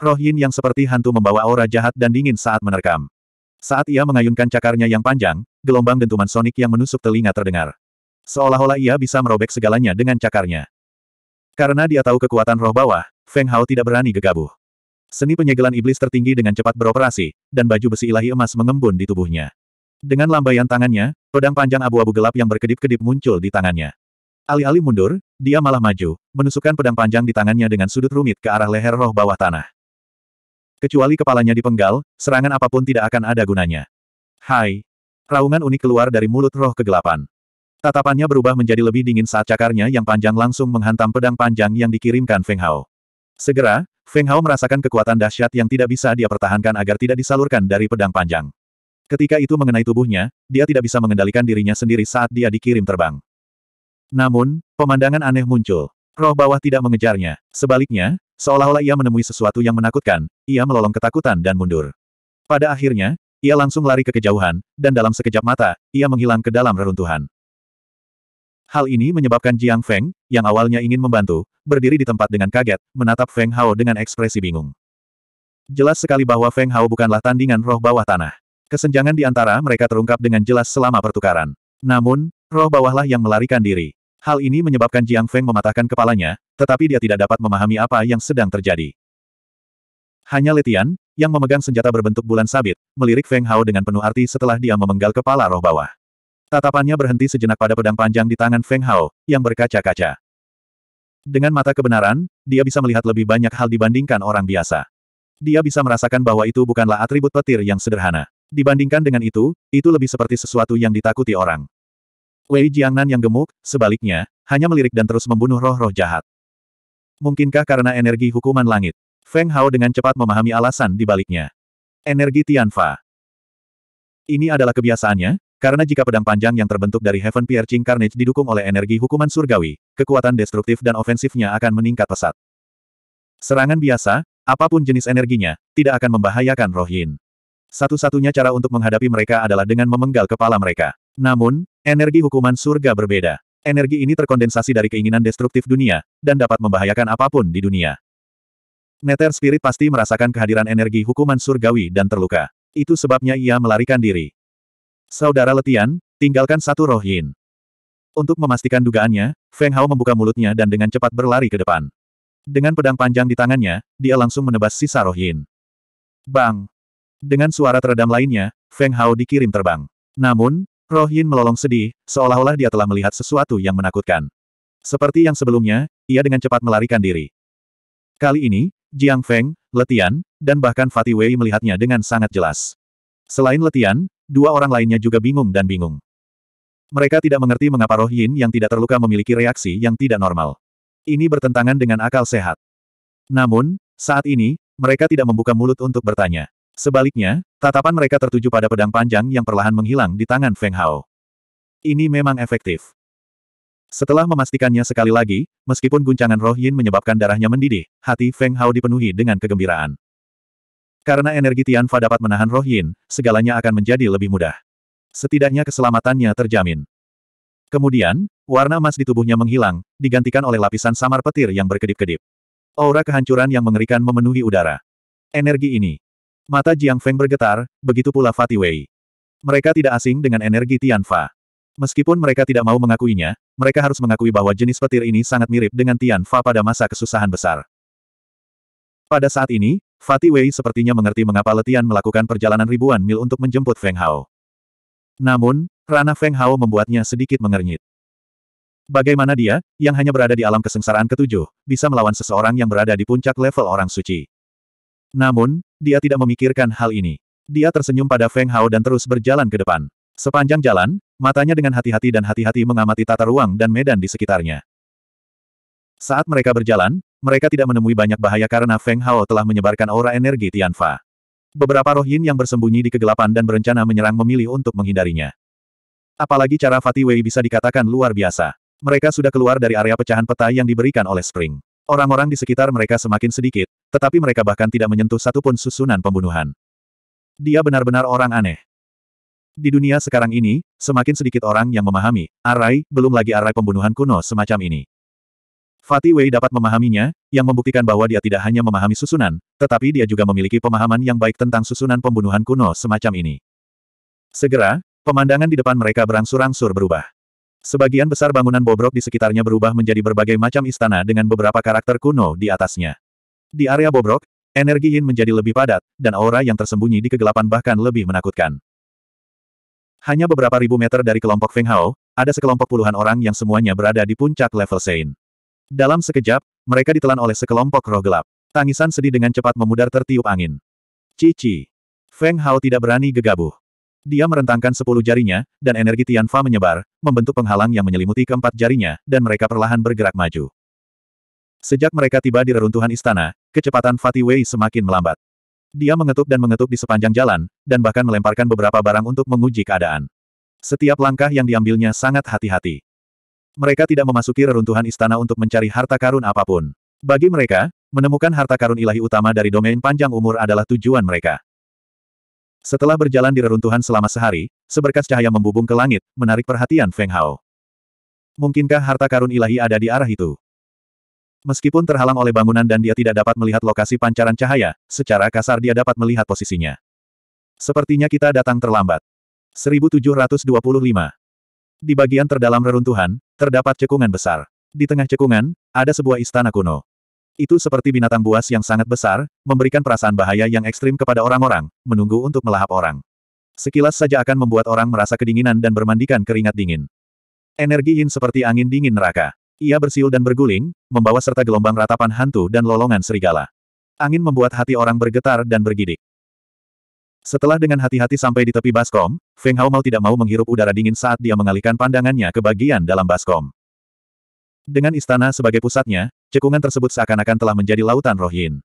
Roh Yin yang seperti hantu membawa aura jahat dan dingin saat menerkam. Saat ia mengayunkan cakarnya yang panjang, gelombang dentuman sonik yang menusuk telinga terdengar. Seolah-olah ia bisa merobek segalanya dengan cakarnya. Karena dia tahu kekuatan roh bawah, Feng Hao tidak berani gegabah. Seni penyegelan iblis tertinggi dengan cepat beroperasi, dan baju besi ilahi emas mengembun di tubuhnya. Dengan lambaian tangannya, pedang panjang abu-abu gelap yang berkedip-kedip muncul di tangannya. Alih-alih mundur, dia malah maju, menusukkan pedang panjang di tangannya dengan sudut rumit ke arah leher roh bawah tanah. Kecuali kepalanya dipenggal, serangan apapun tidak akan ada gunanya. Hai! Raungan unik keluar dari mulut roh kegelapan. Tatapannya berubah menjadi lebih dingin saat cakarnya yang panjang langsung menghantam pedang panjang yang dikirimkan Feng Hao. Segera, Feng Hao merasakan kekuatan dahsyat yang tidak bisa dia pertahankan agar tidak disalurkan dari pedang panjang. Ketika itu mengenai tubuhnya, dia tidak bisa mengendalikan dirinya sendiri saat dia dikirim terbang. Namun, pemandangan aneh muncul. Roh bawah tidak mengejarnya. Sebaliknya, seolah-olah ia menemui sesuatu yang menakutkan, ia melolong ketakutan dan mundur. Pada akhirnya, ia langsung lari ke kejauhan, dan dalam sekejap mata, ia menghilang ke dalam reruntuhan. Hal ini menyebabkan Jiang Feng, yang awalnya ingin membantu, berdiri di tempat dengan kaget, menatap Feng Hao dengan ekspresi bingung. Jelas sekali bahwa Feng Hao bukanlah tandingan roh bawah tanah. Kesenjangan di antara mereka terungkap dengan jelas selama pertukaran. Namun, roh bawahlah yang melarikan diri. Hal ini menyebabkan Jiang Feng mematahkan kepalanya, tetapi dia tidak dapat memahami apa yang sedang terjadi. Hanya Letian, yang memegang senjata berbentuk bulan sabit, melirik Feng Hao dengan penuh arti setelah dia memenggal kepala roh bawah. Tatapannya berhenti sejenak pada pedang panjang di tangan Feng Hao, yang berkaca-kaca. Dengan mata kebenaran, dia bisa melihat lebih banyak hal dibandingkan orang biasa. Dia bisa merasakan bahwa itu bukanlah atribut petir yang sederhana. Dibandingkan dengan itu, itu lebih seperti sesuatu yang ditakuti orang. Wei Jiangnan yang gemuk, sebaliknya, hanya melirik dan terus membunuh roh-roh jahat. Mungkinkah karena energi hukuman langit? Feng Hao dengan cepat memahami alasan di baliknya. Energi Tianfa. Ini adalah kebiasaannya, karena jika pedang panjang yang terbentuk dari Heaven Piercing Carnage didukung oleh energi hukuman surgawi, kekuatan destruktif dan ofensifnya akan meningkat pesat. Serangan biasa, apapun jenis energinya, tidak akan membahayakan Roh Yin. Satu-satunya cara untuk menghadapi mereka adalah dengan memenggal kepala mereka. Namun, energi hukuman surga berbeda. Energi ini terkondensasi dari keinginan destruktif dunia, dan dapat membahayakan apapun di dunia. Nether Spirit pasti merasakan kehadiran energi hukuman surgawi dan terluka. Itu sebabnya ia melarikan diri. Saudara Letian, tinggalkan satu rohin. Untuk memastikan dugaannya, Feng Hao membuka mulutnya dan dengan cepat berlari ke depan. Dengan pedang panjang di tangannya, dia langsung menebas sisa rohin. Bang! Dengan suara teredam lainnya, Feng Hao dikirim terbang. Namun, rohin melolong sedih, seolah-olah dia telah melihat sesuatu yang menakutkan. Seperti yang sebelumnya, ia dengan cepat melarikan diri. Kali ini, Jiang Feng, Letian, dan bahkan Fatih Wei melihatnya dengan sangat jelas. Selain Letian, dua orang lainnya juga bingung dan bingung. Mereka tidak mengerti mengapa roh yin yang tidak terluka memiliki reaksi yang tidak normal. Ini bertentangan dengan akal sehat. Namun, saat ini, mereka tidak membuka mulut untuk bertanya. Sebaliknya, tatapan mereka tertuju pada pedang panjang yang perlahan menghilang di tangan Feng Hao. Ini memang efektif. Setelah memastikannya sekali lagi, meskipun guncangan roh yin menyebabkan darahnya mendidih, hati Feng Hao dipenuhi dengan kegembiraan. Karena energi Tianfa dapat menahan roh Yin, segalanya akan menjadi lebih mudah. Setidaknya keselamatannya terjamin. Kemudian, warna emas di tubuhnya menghilang, digantikan oleh lapisan samar petir yang berkedip-kedip. Aura kehancuran yang mengerikan memenuhi udara. Energi ini. Mata Jiang Feng bergetar, begitu pula Fati Wei. Mereka tidak asing dengan energi Tianfa. Meskipun mereka tidak mau mengakuinya, mereka harus mengakui bahwa jenis petir ini sangat mirip dengan Tianfa pada masa kesusahan besar. Pada saat ini, Fatih Wei sepertinya mengerti mengapa Letian melakukan perjalanan ribuan mil untuk menjemput Feng Hao. Namun, ranah Feng Hao membuatnya sedikit mengernyit. Bagaimana dia, yang hanya berada di alam kesengsaraan ketujuh, bisa melawan seseorang yang berada di puncak level orang suci. Namun, dia tidak memikirkan hal ini. Dia tersenyum pada Feng Hao dan terus berjalan ke depan. Sepanjang jalan, matanya dengan hati-hati dan hati-hati mengamati tata ruang dan medan di sekitarnya. Saat mereka berjalan, mereka tidak menemui banyak bahaya karena Feng Hao telah menyebarkan aura energi Tianfa. Beberapa roh yin yang bersembunyi di kegelapan dan berencana menyerang memilih untuk menghindarinya. Apalagi cara Fatih Wei bisa dikatakan luar biasa. Mereka sudah keluar dari area pecahan peta yang diberikan oleh Spring. Orang-orang di sekitar mereka semakin sedikit, tetapi mereka bahkan tidak menyentuh satupun susunan pembunuhan. Dia benar-benar orang aneh. Di dunia sekarang ini, semakin sedikit orang yang memahami, arai, belum lagi arai pembunuhan kuno semacam ini. Fatih Wei dapat memahaminya, yang membuktikan bahwa dia tidak hanya memahami susunan, tetapi dia juga memiliki pemahaman yang baik tentang susunan pembunuhan kuno semacam ini. Segera, pemandangan di depan mereka berangsur-angsur berubah. Sebagian besar bangunan bobrok di sekitarnya berubah menjadi berbagai macam istana dengan beberapa karakter kuno di atasnya. Di area bobrok, energi Yin menjadi lebih padat, dan aura yang tersembunyi di kegelapan bahkan lebih menakutkan. Hanya beberapa ribu meter dari kelompok Feng Hao, ada sekelompok puluhan orang yang semuanya berada di puncak level Sein. Dalam sekejap, mereka ditelan oleh sekelompok roh gelap. Tangisan sedih dengan cepat memudar tertiup angin. Cici. Feng Hao tidak berani gegabuh. Dia merentangkan sepuluh jarinya, dan energi Tianfa menyebar, membentuk penghalang yang menyelimuti keempat jarinya, dan mereka perlahan bergerak maju. Sejak mereka tiba di reruntuhan istana, kecepatan Fatih Wei semakin melambat. Dia mengetuk dan mengetuk di sepanjang jalan, dan bahkan melemparkan beberapa barang untuk menguji keadaan. Setiap langkah yang diambilnya sangat hati-hati. Mereka tidak memasuki reruntuhan istana untuk mencari harta karun apapun. Bagi mereka, menemukan harta karun ilahi utama dari domain panjang umur adalah tujuan mereka. Setelah berjalan di reruntuhan selama sehari, seberkas cahaya membubung ke langit, menarik perhatian Feng Hao. Mungkinkah harta karun ilahi ada di arah itu? Meskipun terhalang oleh bangunan dan dia tidak dapat melihat lokasi pancaran cahaya, secara kasar dia dapat melihat posisinya. Sepertinya kita datang terlambat. 1725 di bagian terdalam reruntuhan, terdapat cekungan besar. Di tengah cekungan, ada sebuah istana kuno. Itu seperti binatang buas yang sangat besar, memberikan perasaan bahaya yang ekstrim kepada orang-orang, menunggu untuk melahap orang. Sekilas saja akan membuat orang merasa kedinginan dan bermandikan keringat dingin. Energi Yin seperti angin dingin neraka. Ia bersiul dan berguling, membawa serta gelombang ratapan hantu dan lolongan serigala. Angin membuat hati orang bergetar dan bergidik. Setelah dengan hati-hati sampai di tepi baskom, Feng Hao mau tidak mau menghirup udara dingin saat dia mengalihkan pandangannya ke bagian dalam baskom. Dengan istana sebagai pusatnya, cekungan tersebut seakan-akan telah menjadi lautan rohin.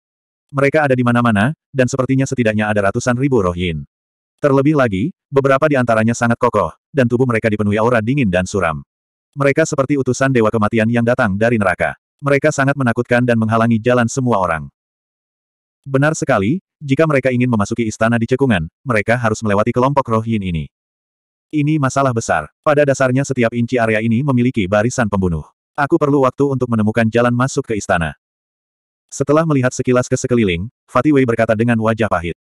Mereka ada di mana-mana, dan sepertinya setidaknya ada ratusan ribu rohin. Terlebih lagi, beberapa di antaranya sangat kokoh, dan tubuh mereka dipenuhi aura dingin dan suram. Mereka seperti utusan dewa kematian yang datang dari neraka. Mereka sangat menakutkan dan menghalangi jalan semua orang. Benar sekali, jika mereka ingin memasuki istana di cekungan, mereka harus melewati kelompok roh yin ini. Ini masalah besar. Pada dasarnya setiap inci area ini memiliki barisan pembunuh. Aku perlu waktu untuk menemukan jalan masuk ke istana. Setelah melihat sekilas ke sekeliling, Fatih Wei berkata dengan wajah pahit.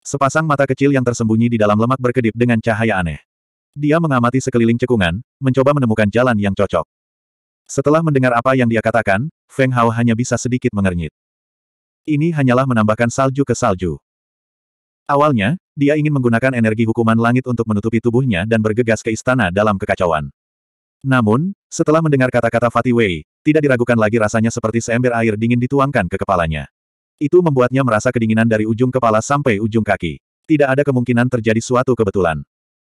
Sepasang mata kecil yang tersembunyi di dalam lemak berkedip dengan cahaya aneh. Dia mengamati sekeliling cekungan, mencoba menemukan jalan yang cocok. Setelah mendengar apa yang dia katakan, Feng Hao hanya bisa sedikit mengernyit. Ini hanyalah menambahkan salju ke salju. Awalnya, dia ingin menggunakan energi hukuman langit untuk menutupi tubuhnya dan bergegas ke istana dalam kekacauan. Namun, setelah mendengar kata-kata Fatih Wei, tidak diragukan lagi rasanya seperti seember air dingin dituangkan ke kepalanya. Itu membuatnya merasa kedinginan dari ujung kepala sampai ujung kaki. Tidak ada kemungkinan terjadi suatu kebetulan.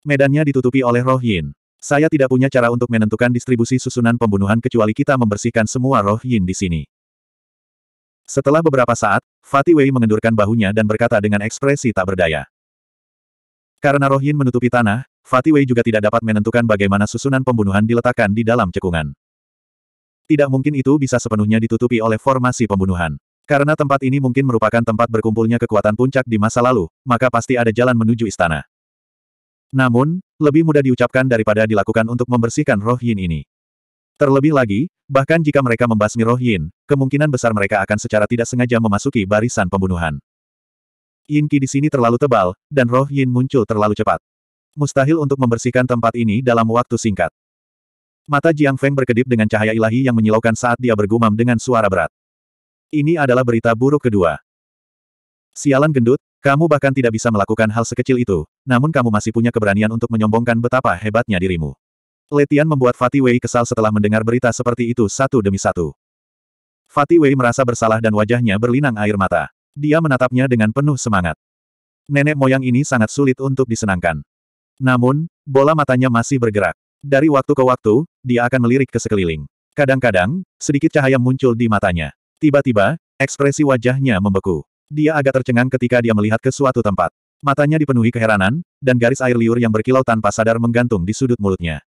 Medannya ditutupi oleh roh yin. Saya tidak punya cara untuk menentukan distribusi susunan pembunuhan kecuali kita membersihkan semua roh yin di sini. Setelah beberapa saat, Fatih Wei mengendurkan bahunya dan berkata dengan ekspresi tak berdaya. Karena Roh Yin menutupi tanah, Fatih Wei juga tidak dapat menentukan bagaimana susunan pembunuhan diletakkan di dalam cekungan. Tidak mungkin itu bisa sepenuhnya ditutupi oleh formasi pembunuhan. Karena tempat ini mungkin merupakan tempat berkumpulnya kekuatan puncak di masa lalu, maka pasti ada jalan menuju istana. Namun, lebih mudah diucapkan daripada dilakukan untuk membersihkan roh yin ini. Terlebih lagi, bahkan jika mereka membasmi roh Yin, kemungkinan besar mereka akan secara tidak sengaja memasuki barisan pembunuhan. Yin Qi di sini terlalu tebal, dan roh Yin muncul terlalu cepat. Mustahil untuk membersihkan tempat ini dalam waktu singkat. Mata Jiang Feng berkedip dengan cahaya ilahi yang menyilaukan saat dia bergumam dengan suara berat. Ini adalah berita buruk kedua. Sialan gendut, kamu bahkan tidak bisa melakukan hal sekecil itu, namun kamu masih punya keberanian untuk menyombongkan betapa hebatnya dirimu. Letian membuat Fatih Wei kesal setelah mendengar berita seperti itu satu demi satu. Fatih Wei merasa bersalah dan wajahnya berlinang air mata. Dia menatapnya dengan penuh semangat. Nenek moyang ini sangat sulit untuk disenangkan. Namun, bola matanya masih bergerak. Dari waktu ke waktu, dia akan melirik ke sekeliling. Kadang-kadang, sedikit cahaya muncul di matanya. Tiba-tiba, ekspresi wajahnya membeku. Dia agak tercengang ketika dia melihat ke suatu tempat. Matanya dipenuhi keheranan, dan garis air liur yang berkilau tanpa sadar menggantung di sudut mulutnya.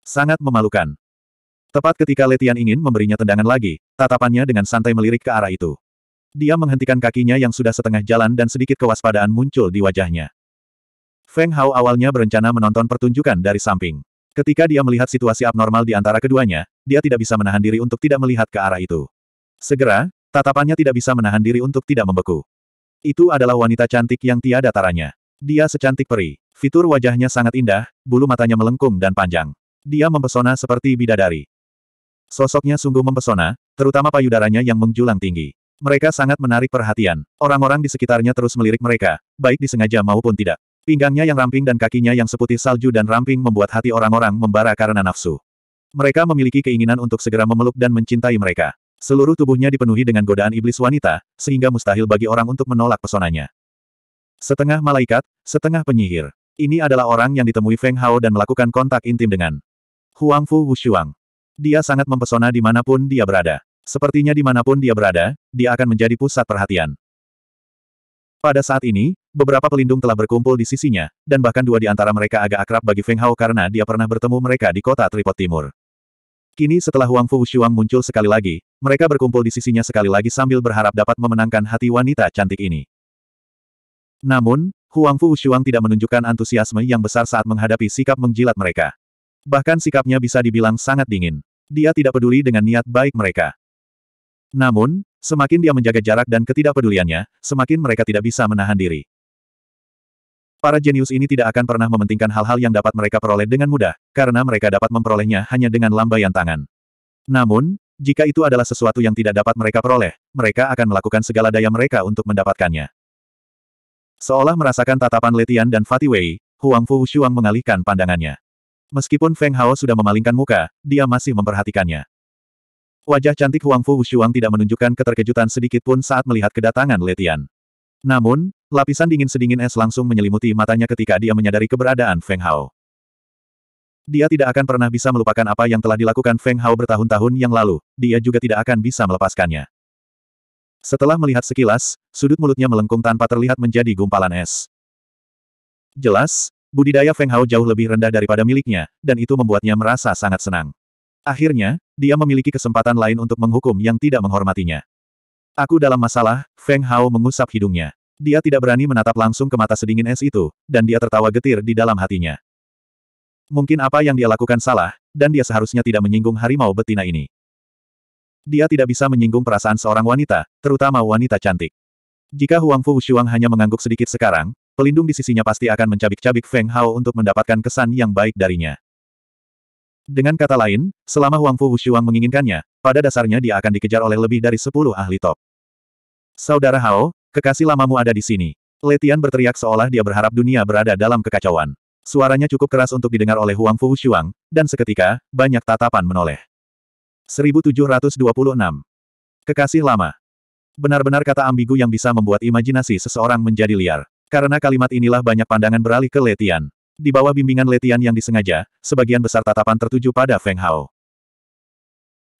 Sangat memalukan. Tepat ketika Letian ingin memberinya tendangan lagi, tatapannya dengan santai melirik ke arah itu. Dia menghentikan kakinya yang sudah setengah jalan dan sedikit kewaspadaan muncul di wajahnya. Feng Hao awalnya berencana menonton pertunjukan dari samping. Ketika dia melihat situasi abnormal di antara keduanya, dia tidak bisa menahan diri untuk tidak melihat ke arah itu. Segera, tatapannya tidak bisa menahan diri untuk tidak membeku. Itu adalah wanita cantik yang tiada taranya. Dia secantik peri. Fitur wajahnya sangat indah, bulu matanya melengkung dan panjang. Dia mempesona seperti bidadari. Sosoknya sungguh mempesona, terutama payudaranya yang menjulang tinggi. Mereka sangat menarik perhatian. Orang-orang di sekitarnya terus melirik mereka, baik disengaja maupun tidak. Pinggangnya yang ramping dan kakinya yang seputih salju dan ramping membuat hati orang-orang membara karena nafsu. Mereka memiliki keinginan untuk segera memeluk dan mencintai mereka. Seluruh tubuhnya dipenuhi dengan godaan iblis wanita, sehingga mustahil bagi orang untuk menolak pesonanya. Setengah malaikat, setengah penyihir. Ini adalah orang yang ditemui Feng Hao dan melakukan kontak intim dengan Huang Huangfu Wushuang. Dia sangat mempesona dimanapun dia berada. Sepertinya dimanapun dia berada, dia akan menjadi pusat perhatian. Pada saat ini, beberapa pelindung telah berkumpul di sisinya, dan bahkan dua di antara mereka agak akrab bagi Feng Hao karena dia pernah bertemu mereka di kota Tripod Timur. Kini setelah Huang Fu Shuang muncul sekali lagi, mereka berkumpul di sisinya sekali lagi sambil berharap dapat memenangkan hati wanita cantik ini. Namun, Huang Fu Shuang tidak menunjukkan antusiasme yang besar saat menghadapi sikap menjilat mereka. Bahkan sikapnya bisa dibilang sangat dingin. Dia tidak peduli dengan niat baik mereka. Namun, semakin dia menjaga jarak dan ketidakpeduliannya, semakin mereka tidak bisa menahan diri. Para jenius ini tidak akan pernah mementingkan hal-hal yang dapat mereka peroleh dengan mudah, karena mereka dapat memperolehnya hanya dengan lambaian tangan. Namun, jika itu adalah sesuatu yang tidak dapat mereka peroleh, mereka akan melakukan segala daya mereka untuk mendapatkannya. Seolah merasakan tatapan Letian dan Wei, Huang Fu Shuang mengalihkan pandangannya. Meskipun Feng Hao sudah memalingkan muka, dia masih memperhatikannya. Wajah cantik Huang Fu Wushuang tidak menunjukkan keterkejutan sedikit pun saat melihat kedatangan Letian. Namun, lapisan dingin sedingin es langsung menyelimuti matanya ketika dia menyadari keberadaan Feng Hao. Dia tidak akan pernah bisa melupakan apa yang telah dilakukan Feng Hao bertahun-tahun yang lalu, dia juga tidak akan bisa melepaskannya. Setelah melihat sekilas, sudut mulutnya melengkung tanpa terlihat menjadi gumpalan es. Jelas, Budidaya Feng Hao jauh lebih rendah daripada miliknya, dan itu membuatnya merasa sangat senang. Akhirnya, dia memiliki kesempatan lain untuk menghukum yang tidak menghormatinya. Aku dalam masalah, Feng Hao mengusap hidungnya. Dia tidak berani menatap langsung ke mata sedingin es itu, dan dia tertawa getir di dalam hatinya. Mungkin apa yang dia lakukan salah, dan dia seharusnya tidak menyinggung harimau betina ini. Dia tidak bisa menyinggung perasaan seorang wanita, terutama wanita cantik. Jika Huang Fu Shuang hanya mengangguk sedikit sekarang, pelindung di sisinya pasti akan mencabik-cabik Feng Hao untuk mendapatkan kesan yang baik darinya. Dengan kata lain, selama Huang Fu Wushuang menginginkannya, pada dasarnya dia akan dikejar oleh lebih dari sepuluh ahli top. Saudara Hao, kekasih lamamu ada di sini. Letian berteriak seolah dia berharap dunia berada dalam kekacauan. Suaranya cukup keras untuk didengar oleh Huang Fu Wushuang, dan seketika, banyak tatapan menoleh. 1726. Kekasih lama. Benar-benar kata ambigu yang bisa membuat imajinasi seseorang menjadi liar. Karena kalimat inilah banyak pandangan beralih ke Letian. Di bawah bimbingan Letian yang disengaja, sebagian besar tatapan tertuju pada Feng Hao.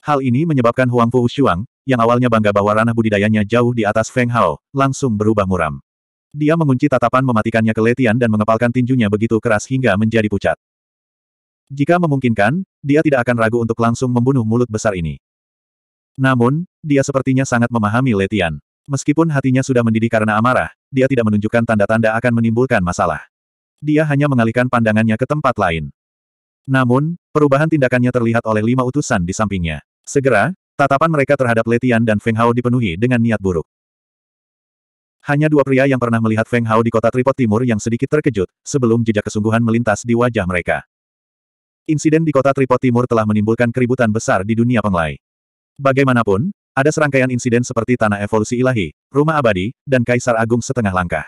Hal ini menyebabkan Huang Fu Shuang, yang awalnya bangga bahwa ranah budidayanya jauh di atas Feng Hao, langsung berubah muram. Dia mengunci tatapan mematikannya ke Letian dan mengepalkan tinjunya begitu keras hingga menjadi pucat. Jika memungkinkan, dia tidak akan ragu untuk langsung membunuh mulut besar ini. Namun, dia sepertinya sangat memahami Letian. Meskipun hatinya sudah mendidih karena amarah, dia tidak menunjukkan tanda-tanda akan menimbulkan masalah. Dia hanya mengalihkan pandangannya ke tempat lain. Namun, perubahan tindakannya terlihat oleh lima utusan di sampingnya. Segera, tatapan mereka terhadap Letian dan Feng Hao dipenuhi dengan niat buruk. Hanya dua pria yang pernah melihat Feng Hao di kota Tripot Timur yang sedikit terkejut, sebelum jejak kesungguhan melintas di wajah mereka. Insiden di kota Tripot Timur telah menimbulkan keributan besar di dunia penglai. Bagaimanapun, ada serangkaian insiden seperti Tanah Evolusi Ilahi, Rumah Abadi, dan Kaisar Agung Setengah Langkah.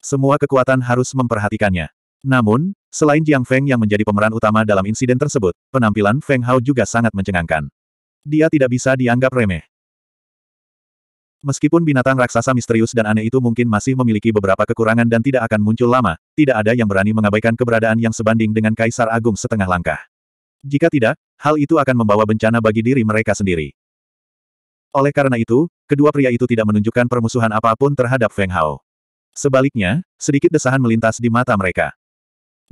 Semua kekuatan harus memperhatikannya. Namun, selain Jiang Feng yang menjadi pemeran utama dalam insiden tersebut, penampilan Feng Hao juga sangat mencengangkan. Dia tidak bisa dianggap remeh. Meskipun binatang raksasa misterius dan aneh itu mungkin masih memiliki beberapa kekurangan dan tidak akan muncul lama, tidak ada yang berani mengabaikan keberadaan yang sebanding dengan Kaisar Agung setengah langkah. Jika tidak, hal itu akan membawa bencana bagi diri mereka sendiri. Oleh karena itu, kedua pria itu tidak menunjukkan permusuhan apapun terhadap Feng Hao. Sebaliknya, sedikit desahan melintas di mata mereka.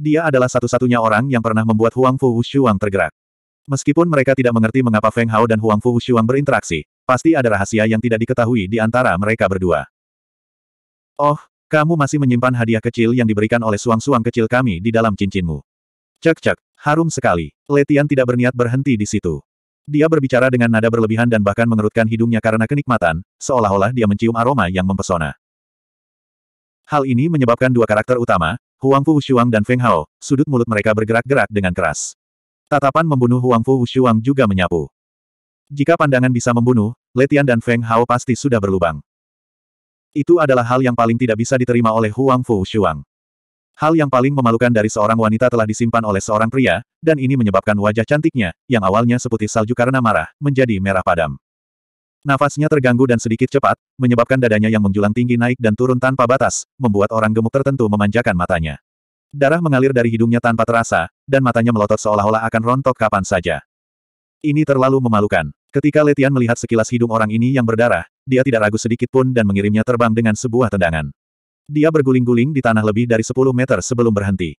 Dia adalah satu-satunya orang yang pernah membuat Huang Fu Wushuang tergerak. Meskipun mereka tidak mengerti mengapa Feng Hao dan Huang Fu Wushuang berinteraksi, pasti ada rahasia yang tidak diketahui di antara mereka berdua. Oh, kamu masih menyimpan hadiah kecil yang diberikan oleh suang-suang kecil kami di dalam cincinmu. Cek-cek, harum sekali. Letian tidak berniat berhenti di situ. Dia berbicara dengan nada berlebihan dan bahkan mengerutkan hidungnya karena kenikmatan, seolah-olah dia mencium aroma yang mempesona. Hal ini menyebabkan dua karakter utama, Huang Fu Wushuang dan Feng Hao, sudut mulut mereka bergerak-gerak dengan keras. Tatapan membunuh Huang Fu Wushuang juga menyapu. Jika pandangan bisa membunuh, Letian dan Feng Hao pasti sudah berlubang. Itu adalah hal yang paling tidak bisa diterima oleh Huang Fu Wushuang. Hal yang paling memalukan dari seorang wanita telah disimpan oleh seorang pria, dan ini menyebabkan wajah cantiknya, yang awalnya seputih salju karena marah, menjadi merah padam. Nafasnya terganggu dan sedikit cepat, menyebabkan dadanya yang menjulang tinggi naik dan turun tanpa batas, membuat orang gemuk tertentu memanjakan matanya. Darah mengalir dari hidungnya tanpa terasa, dan matanya melotot seolah-olah akan rontok kapan saja. Ini terlalu memalukan. Ketika Letian melihat sekilas hidung orang ini yang berdarah, dia tidak ragu sedikit pun dan mengirimnya terbang dengan sebuah tendangan. Dia berguling-guling di tanah lebih dari 10 meter sebelum berhenti.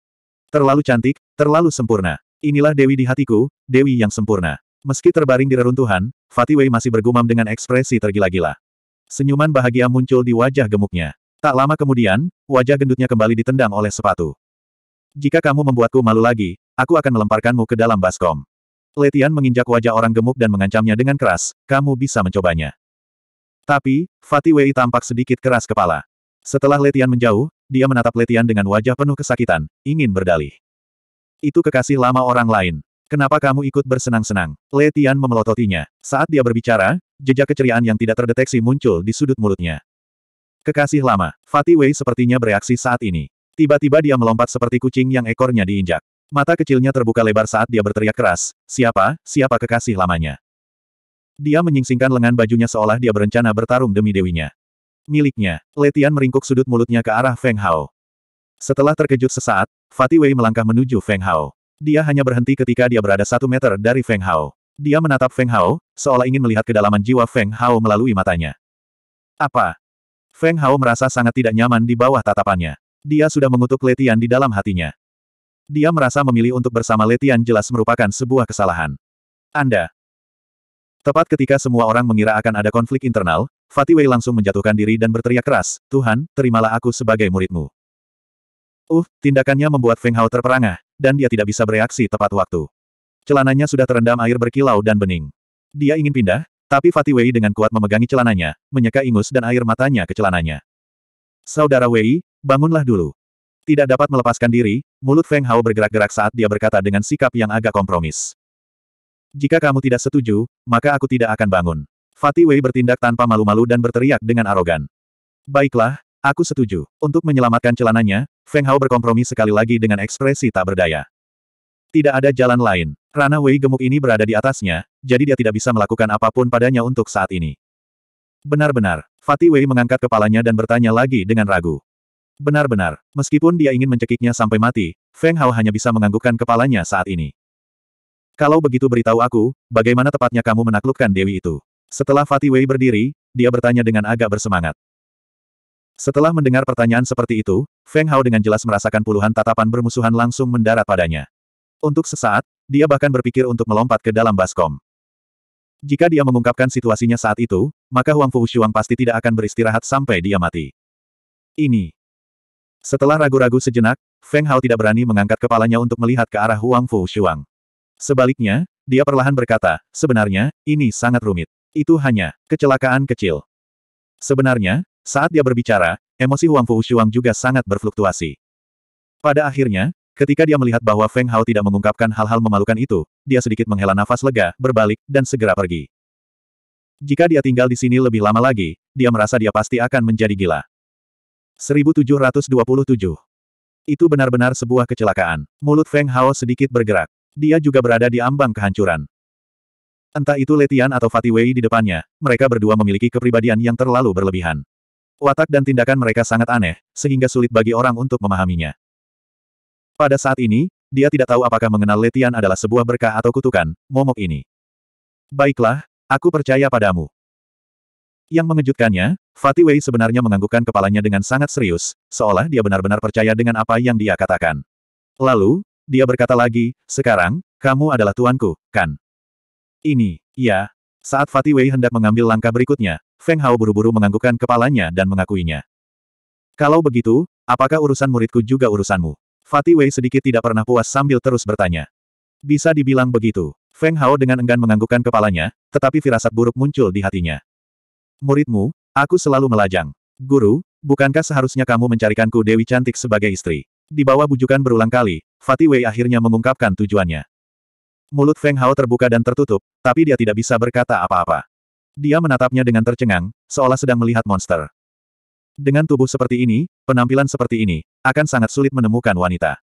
Terlalu cantik, terlalu sempurna. Inilah Dewi di hatiku, Dewi yang sempurna. Meski terbaring di reruntuhan, Fatih Wei masih bergumam dengan ekspresi tergila-gila. Senyuman bahagia muncul di wajah gemuknya. Tak lama kemudian, wajah gendutnya kembali ditendang oleh sepatu. Jika kamu membuatku malu lagi, aku akan melemparkanmu ke dalam baskom. Letian menginjak wajah orang gemuk dan mengancamnya dengan keras, kamu bisa mencobanya. Tapi, Fatih Wei tampak sedikit keras kepala. Setelah Letian menjauh, dia menatap Letian dengan wajah penuh kesakitan, ingin berdalih. Itu kekasih lama orang lain. Kenapa kamu ikut bersenang-senang? Letian memelototinya. Saat dia berbicara, jejak keceriaan yang tidak terdeteksi muncul di sudut mulutnya. Kekasih lama, Fatih Wei sepertinya bereaksi saat ini. Tiba-tiba dia melompat seperti kucing yang ekornya diinjak. Mata kecilnya terbuka lebar saat dia berteriak keras, siapa, siapa kekasih lamanya. Dia menyingsingkan lengan bajunya seolah dia berencana bertarung demi dewinya. Miliknya, Letian meringkuk sudut mulutnya ke arah Feng Hao. Setelah terkejut sesaat, Fatih Wei melangkah menuju Feng Hao. Dia hanya berhenti ketika dia berada satu meter dari Feng Hao. Dia menatap Feng Hao, seolah ingin melihat kedalaman jiwa Feng Hao melalui matanya. Apa? Feng Hao merasa sangat tidak nyaman di bawah tatapannya. Dia sudah mengutuk Letian di dalam hatinya. Dia merasa memilih untuk bersama Letian jelas merupakan sebuah kesalahan. Anda, Tepat ketika semua orang mengira akan ada konflik internal, Fatih Wei langsung menjatuhkan diri dan berteriak keras, Tuhan, terimalah aku sebagai muridmu. Uh, tindakannya membuat Feng Hao terperangah, dan dia tidak bisa bereaksi tepat waktu. Celananya sudah terendam air berkilau dan bening. Dia ingin pindah, tapi Fatih Wei dengan kuat memegangi celananya, menyeka ingus dan air matanya ke celananya. Saudara Wei, bangunlah dulu. Tidak dapat melepaskan diri, mulut Feng Hao bergerak-gerak saat dia berkata dengan sikap yang agak kompromis. Jika kamu tidak setuju, maka aku tidak akan bangun. Fatih Wei bertindak tanpa malu-malu dan berteriak dengan arogan. Baiklah, aku setuju. Untuk menyelamatkan celananya, Feng Hao berkompromi sekali lagi dengan ekspresi tak berdaya. Tidak ada jalan lain. Rana Wei gemuk ini berada di atasnya, jadi dia tidak bisa melakukan apapun padanya untuk saat ini. Benar-benar, Fatih Wei mengangkat kepalanya dan bertanya lagi dengan ragu. Benar-benar, meskipun dia ingin mencekiknya sampai mati, Feng Hao hanya bisa menganggukkan kepalanya saat ini. Kalau begitu beritahu aku, bagaimana tepatnya kamu menaklukkan Dewi itu? Setelah Fatih Wei berdiri, dia bertanya dengan agak bersemangat. Setelah mendengar pertanyaan seperti itu, Feng Hao dengan jelas merasakan puluhan tatapan bermusuhan langsung mendarat padanya. Untuk sesaat, dia bahkan berpikir untuk melompat ke dalam baskom. Jika dia mengungkapkan situasinya saat itu, maka Huang Fu Shuang pasti tidak akan beristirahat sampai dia mati. Ini. Setelah ragu-ragu sejenak, Feng Hao tidak berani mengangkat kepalanya untuk melihat ke arah Huang Fu Shuang. Sebaliknya, dia perlahan berkata, sebenarnya, ini sangat rumit. Itu hanya kecelakaan kecil. Sebenarnya, saat dia berbicara, emosi Huang Fu Shuang juga sangat berfluktuasi. Pada akhirnya, ketika dia melihat bahwa Feng Hao tidak mengungkapkan hal-hal memalukan itu, dia sedikit menghela nafas lega, berbalik, dan segera pergi. Jika dia tinggal di sini lebih lama lagi, dia merasa dia pasti akan menjadi gila. 1727 Itu benar-benar sebuah kecelakaan. Mulut Feng Hao sedikit bergerak. Dia juga berada di ambang kehancuran. Entah itu Letian atau Fatih Wei di depannya, mereka berdua memiliki kepribadian yang terlalu berlebihan. Watak dan tindakan mereka sangat aneh, sehingga sulit bagi orang untuk memahaminya. Pada saat ini, dia tidak tahu apakah mengenal Letian adalah sebuah berkah atau kutukan, momok ini. Baiklah, aku percaya padamu. Yang mengejutkannya, Fatih Wei sebenarnya menganggukkan kepalanya dengan sangat serius, seolah dia benar-benar percaya dengan apa yang dia katakan. Lalu, dia berkata lagi, sekarang, kamu adalah tuanku, kan? Ini, ya. Saat Fatih Wei hendak mengambil langkah berikutnya, Feng Hao buru-buru menganggukkan kepalanya dan mengakuinya. Kalau begitu, apakah urusan muridku juga urusanmu? Fatih Wei sedikit tidak pernah puas sambil terus bertanya. Bisa dibilang begitu. Feng Hao dengan enggan menganggukkan kepalanya, tetapi firasat buruk muncul di hatinya. Muridmu, aku selalu melajang. Guru, bukankah seharusnya kamu mencarikanku Dewi Cantik sebagai istri? Di bawah bujukan berulang kali, Fatih Wei akhirnya mengungkapkan tujuannya. Mulut Feng Hao terbuka dan tertutup, tapi dia tidak bisa berkata apa-apa. Dia menatapnya dengan tercengang, seolah sedang melihat monster. Dengan tubuh seperti ini, penampilan seperti ini, akan sangat sulit menemukan wanita.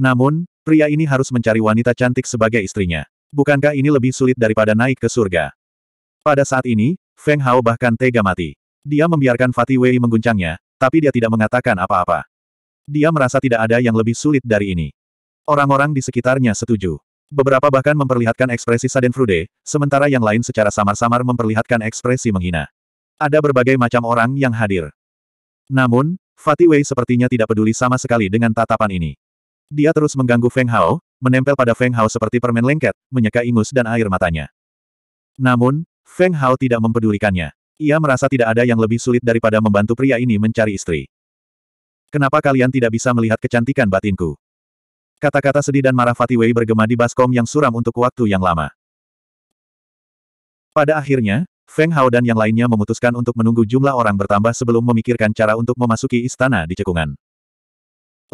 Namun, pria ini harus mencari wanita cantik sebagai istrinya. Bukankah ini lebih sulit daripada naik ke surga? Pada saat ini, Feng Hao bahkan tega mati. Dia membiarkan Fatih Wei mengguncangnya, tapi dia tidak mengatakan apa-apa. Dia merasa tidak ada yang lebih sulit dari ini. Orang-orang di sekitarnya setuju. Beberapa bahkan memperlihatkan ekspresi saden sadenfrude, sementara yang lain secara samar-samar memperlihatkan ekspresi menghina. Ada berbagai macam orang yang hadir. Namun, Fatih Wei sepertinya tidak peduli sama sekali dengan tatapan ini. Dia terus mengganggu Feng Hao, menempel pada Feng Hao seperti permen lengket, menyeka ingus dan air matanya. Namun, Feng Hao tidak mempedulikannya. Ia merasa tidak ada yang lebih sulit daripada membantu pria ini mencari istri. Kenapa kalian tidak bisa melihat kecantikan batinku? Kata-kata sedih dan marah Fatih Wei bergema di baskom yang suram untuk waktu yang lama. Pada akhirnya, Feng Hao dan yang lainnya memutuskan untuk menunggu jumlah orang bertambah sebelum memikirkan cara untuk memasuki istana di cekungan.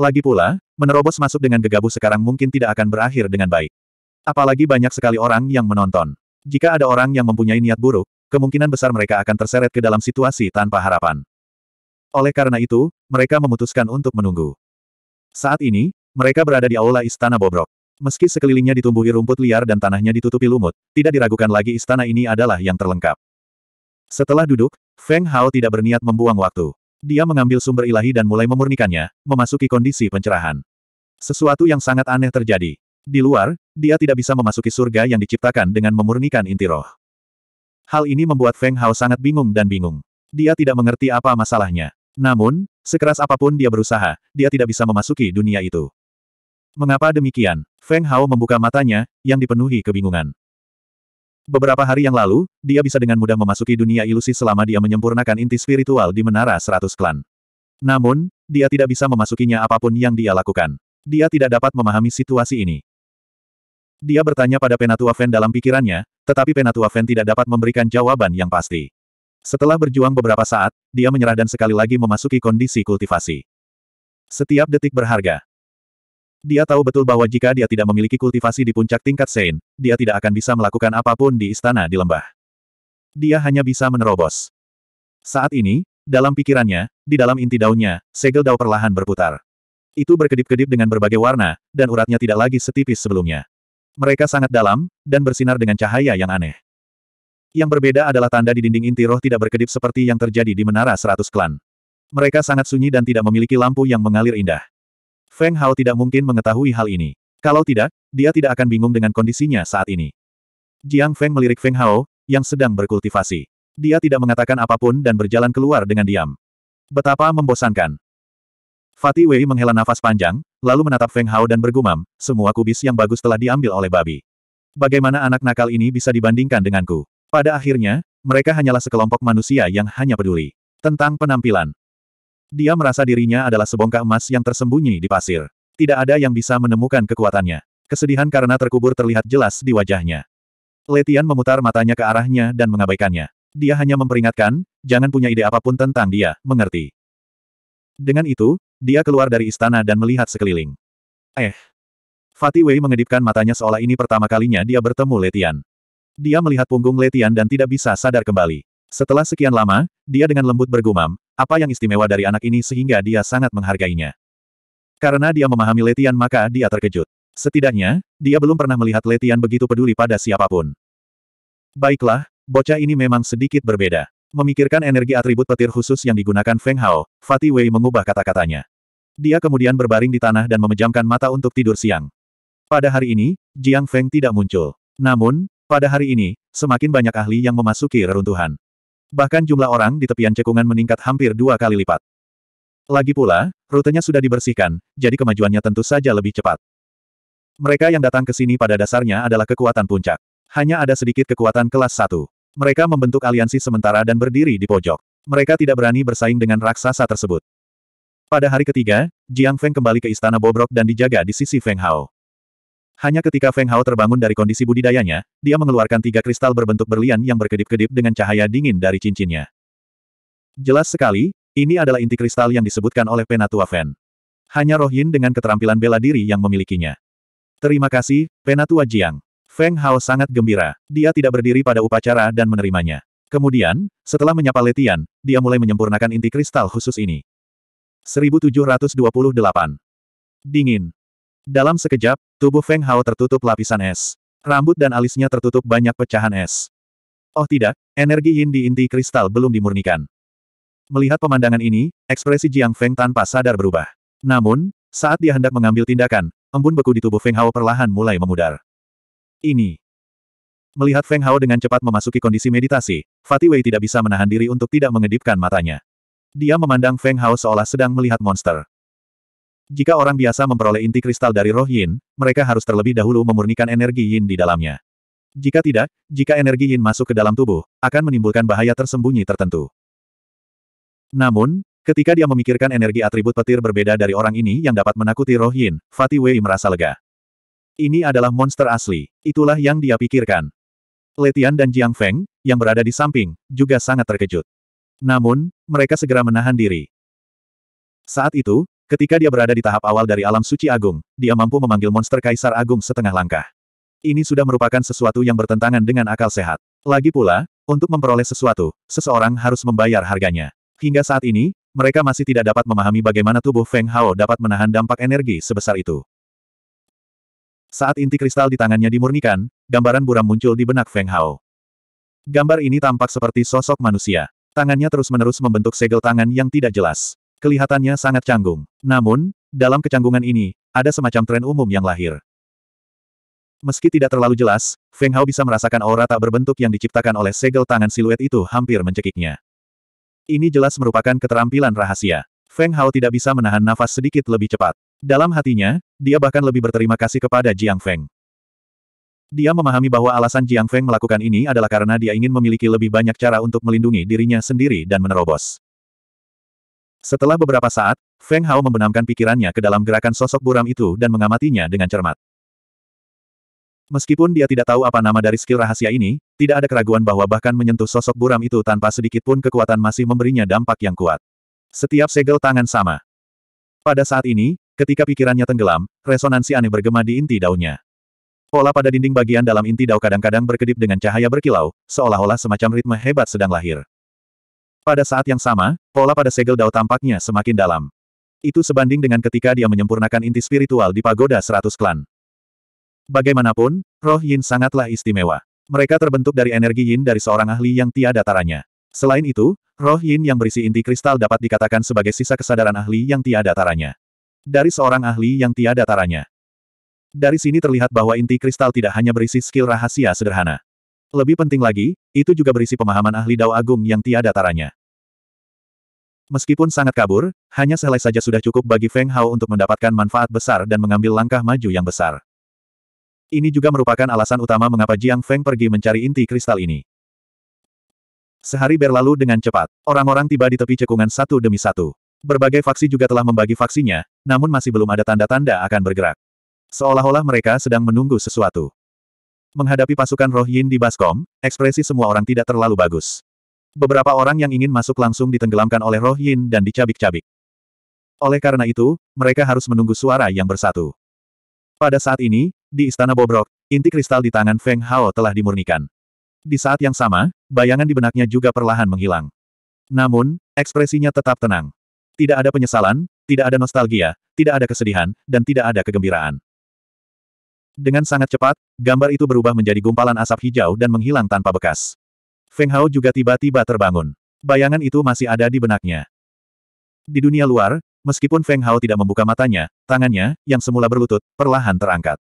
Lagi pula, menerobos masuk dengan gegabah sekarang mungkin tidak akan berakhir dengan baik. Apalagi banyak sekali orang yang menonton. Jika ada orang yang mempunyai niat buruk, kemungkinan besar mereka akan terseret ke dalam situasi tanpa harapan. Oleh karena itu, mereka memutuskan untuk menunggu. Saat ini, mereka berada di aula istana bobrok. Meski sekelilingnya ditumbuhi rumput liar dan tanahnya ditutupi lumut, tidak diragukan lagi istana ini adalah yang terlengkap. Setelah duduk, Feng Hao tidak berniat membuang waktu. Dia mengambil sumber ilahi dan mulai memurnikannya, memasuki kondisi pencerahan. Sesuatu yang sangat aneh terjadi. Di luar, dia tidak bisa memasuki surga yang diciptakan dengan memurnikan inti roh. Hal ini membuat Feng Hao sangat bingung dan bingung. Dia tidak mengerti apa masalahnya. Namun, sekeras apapun dia berusaha, dia tidak bisa memasuki dunia itu. Mengapa demikian? Feng Hao membuka matanya, yang dipenuhi kebingungan. Beberapa hari yang lalu, dia bisa dengan mudah memasuki dunia ilusi selama dia menyempurnakan inti spiritual di Menara Seratus Klan. Namun, dia tidak bisa memasukinya apapun yang dia lakukan. Dia tidak dapat memahami situasi ini. Dia bertanya pada Penatua Fen dalam pikirannya, tetapi Penatua Fen tidak dapat memberikan jawaban yang pasti. Setelah berjuang beberapa saat, dia menyerah dan sekali lagi memasuki kondisi kultivasi. Setiap detik berharga. Dia tahu betul bahwa jika dia tidak memiliki kultivasi di puncak tingkat Sein, dia tidak akan bisa melakukan apapun di istana di lembah. Dia hanya bisa menerobos. Saat ini, dalam pikirannya, di dalam inti daunnya, segel dao perlahan berputar. Itu berkedip-kedip dengan berbagai warna, dan uratnya tidak lagi setipis sebelumnya. Mereka sangat dalam, dan bersinar dengan cahaya yang aneh. Yang berbeda adalah tanda di dinding inti roh tidak berkedip seperti yang terjadi di Menara Seratus Klan. Mereka sangat sunyi dan tidak memiliki lampu yang mengalir indah. Feng Hao tidak mungkin mengetahui hal ini. Kalau tidak, dia tidak akan bingung dengan kondisinya saat ini. Jiang Feng melirik Feng Hao, yang sedang berkultivasi. Dia tidak mengatakan apapun dan berjalan keluar dengan diam. Betapa membosankan. Fatih Wei menghela nafas panjang, lalu menatap Feng Hao dan bergumam, semua kubis yang bagus telah diambil oleh babi. Bagaimana anak nakal ini bisa dibandingkan denganku? Pada akhirnya, mereka hanyalah sekelompok manusia yang hanya peduli tentang penampilan. Dia merasa dirinya adalah sebongkah emas yang tersembunyi di pasir. Tidak ada yang bisa menemukan kekuatannya. Kesedihan karena terkubur terlihat jelas di wajahnya. Letian memutar matanya ke arahnya dan mengabaikannya. Dia hanya memperingatkan, jangan punya ide apapun tentang dia, mengerti. Dengan itu, dia keluar dari istana dan melihat sekeliling. Eh. Fatih Wei mengedipkan matanya seolah ini pertama kalinya dia bertemu Letian. Dia melihat punggung Letian dan tidak bisa sadar kembali. Setelah sekian lama, dia dengan lembut bergumam, apa yang istimewa dari anak ini sehingga dia sangat menghargainya. Karena dia memahami Letian maka dia terkejut. Setidaknya, dia belum pernah melihat Letian begitu peduli pada siapapun. Baiklah, bocah ini memang sedikit berbeda. Memikirkan energi atribut petir khusus yang digunakan Feng Hao, Fatih Wei mengubah kata-katanya. Dia kemudian berbaring di tanah dan memejamkan mata untuk tidur siang. Pada hari ini, Jiang Feng tidak muncul. Namun, pada hari ini, semakin banyak ahli yang memasuki reruntuhan. Bahkan jumlah orang di tepian cekungan meningkat hampir dua kali lipat. Lagi pula, rutenya sudah dibersihkan, jadi kemajuannya tentu saja lebih cepat. Mereka yang datang ke sini pada dasarnya adalah kekuatan puncak. Hanya ada sedikit kekuatan kelas satu. Mereka membentuk aliansi sementara dan berdiri di pojok. Mereka tidak berani bersaing dengan raksasa tersebut. Pada hari ketiga, Jiang Feng kembali ke istana bobrok dan dijaga di sisi Feng Hao. Hanya ketika Feng Hao terbangun dari kondisi budidayanya, dia mengeluarkan tiga kristal berbentuk berlian yang berkedip-kedip dengan cahaya dingin dari cincinnya. Jelas sekali, ini adalah inti kristal yang disebutkan oleh Penatua Fen. Hanya Roh Yin dengan keterampilan bela diri yang memilikinya. Terima kasih, Penatua Jiang. Feng Hao sangat gembira. Dia tidak berdiri pada upacara dan menerimanya. Kemudian, setelah menyapa Letian, dia mulai menyempurnakan inti kristal khusus ini. 1728. Dingin. Dalam sekejap, tubuh Feng Hao tertutup lapisan es. Rambut dan alisnya tertutup banyak pecahan es. Oh tidak, energi yin di inti kristal belum dimurnikan. Melihat pemandangan ini, ekspresi Jiang Feng tanpa sadar berubah. Namun, saat dia hendak mengambil tindakan, embun beku di tubuh Feng Hao perlahan mulai memudar. Ini. Melihat Feng Hao dengan cepat memasuki kondisi meditasi, Fatih Wei tidak bisa menahan diri untuk tidak mengedipkan matanya. Dia memandang Feng Hao seolah sedang melihat monster. Jika orang biasa memperoleh inti kristal dari roh yin, mereka harus terlebih dahulu memurnikan energi yin di dalamnya. Jika tidak, jika energi yin masuk ke dalam tubuh, akan menimbulkan bahaya tersembunyi tertentu. Namun, Ketika dia memikirkan energi atribut petir berbeda dari orang ini yang dapat menakuti roh Yin, Fatih Wei merasa lega. Ini adalah monster asli. Itulah yang dia pikirkan. Letian dan Jiang Feng, yang berada di samping, juga sangat terkejut. Namun, mereka segera menahan diri. Saat itu, Ketika dia berada di tahap awal dari alam suci agung, dia mampu memanggil monster kaisar agung setengah langkah. Ini sudah merupakan sesuatu yang bertentangan dengan akal sehat. Lagi pula, untuk memperoleh sesuatu, seseorang harus membayar harganya. Hingga saat ini, mereka masih tidak dapat memahami bagaimana tubuh Feng Hao dapat menahan dampak energi sebesar itu. Saat inti kristal di tangannya dimurnikan, gambaran buram muncul di benak Feng Hao. Gambar ini tampak seperti sosok manusia. Tangannya terus-menerus membentuk segel tangan yang tidak jelas. Kelihatannya sangat canggung. Namun, dalam kecanggungan ini, ada semacam tren umum yang lahir. Meski tidak terlalu jelas, Feng Hao bisa merasakan aura tak berbentuk yang diciptakan oleh segel tangan siluet itu hampir mencekiknya. Ini jelas merupakan keterampilan rahasia. Feng Hao tidak bisa menahan nafas sedikit lebih cepat. Dalam hatinya, dia bahkan lebih berterima kasih kepada Jiang Feng. Dia memahami bahwa alasan Jiang Feng melakukan ini adalah karena dia ingin memiliki lebih banyak cara untuk melindungi dirinya sendiri dan menerobos. Setelah beberapa saat, Feng Hao membenamkan pikirannya ke dalam gerakan sosok buram itu dan mengamatinya dengan cermat. Meskipun dia tidak tahu apa nama dari skill rahasia ini, tidak ada keraguan bahwa bahkan menyentuh sosok buram itu tanpa sedikit pun kekuatan masih memberinya dampak yang kuat. Setiap segel tangan sama. Pada saat ini, ketika pikirannya tenggelam, resonansi aneh bergema di inti daunnya. Pola pada dinding bagian dalam inti dao kadang-kadang berkedip dengan cahaya berkilau, seolah-olah semacam ritme hebat sedang lahir. Pada saat yang sama, pola pada segel Dao tampaknya semakin dalam. Itu sebanding dengan ketika dia menyempurnakan inti spiritual di pagoda seratus klan. Bagaimanapun, roh Yin sangatlah istimewa. Mereka terbentuk dari energi Yin dari seorang ahli yang tiada taranya. Selain itu, roh Yin yang berisi inti kristal dapat dikatakan sebagai sisa kesadaran ahli yang tiada taranya. Dari seorang ahli yang tiada taranya. Dari sini terlihat bahwa inti kristal tidak hanya berisi skill rahasia sederhana. Lebih penting lagi, itu juga berisi pemahaman ahli Dao Agung yang tiada taranya. Meskipun sangat kabur, hanya sehelai saja sudah cukup bagi Feng Hao untuk mendapatkan manfaat besar dan mengambil langkah maju yang besar. Ini juga merupakan alasan utama mengapa Jiang Feng pergi mencari inti kristal ini. Sehari berlalu dengan cepat, orang-orang tiba di tepi cekungan satu demi satu. Berbagai faksi juga telah membagi faksinya, namun masih belum ada tanda-tanda akan bergerak. Seolah-olah mereka sedang menunggu sesuatu. Menghadapi pasukan Roh Yin di Baskom, ekspresi semua orang tidak terlalu bagus. Beberapa orang yang ingin masuk langsung ditenggelamkan oleh roh yin dan dicabik-cabik. Oleh karena itu, mereka harus menunggu suara yang bersatu. Pada saat ini, di Istana Bobrok, inti kristal di tangan Feng Hao telah dimurnikan. Di saat yang sama, bayangan di benaknya juga perlahan menghilang. Namun, ekspresinya tetap tenang. Tidak ada penyesalan, tidak ada nostalgia, tidak ada kesedihan, dan tidak ada kegembiraan. Dengan sangat cepat, gambar itu berubah menjadi gumpalan asap hijau dan menghilang tanpa bekas. Feng Hao juga tiba-tiba terbangun. Bayangan itu masih ada di benaknya. Di dunia luar, meskipun Feng Hao tidak membuka matanya, tangannya, yang semula berlutut, perlahan terangkat.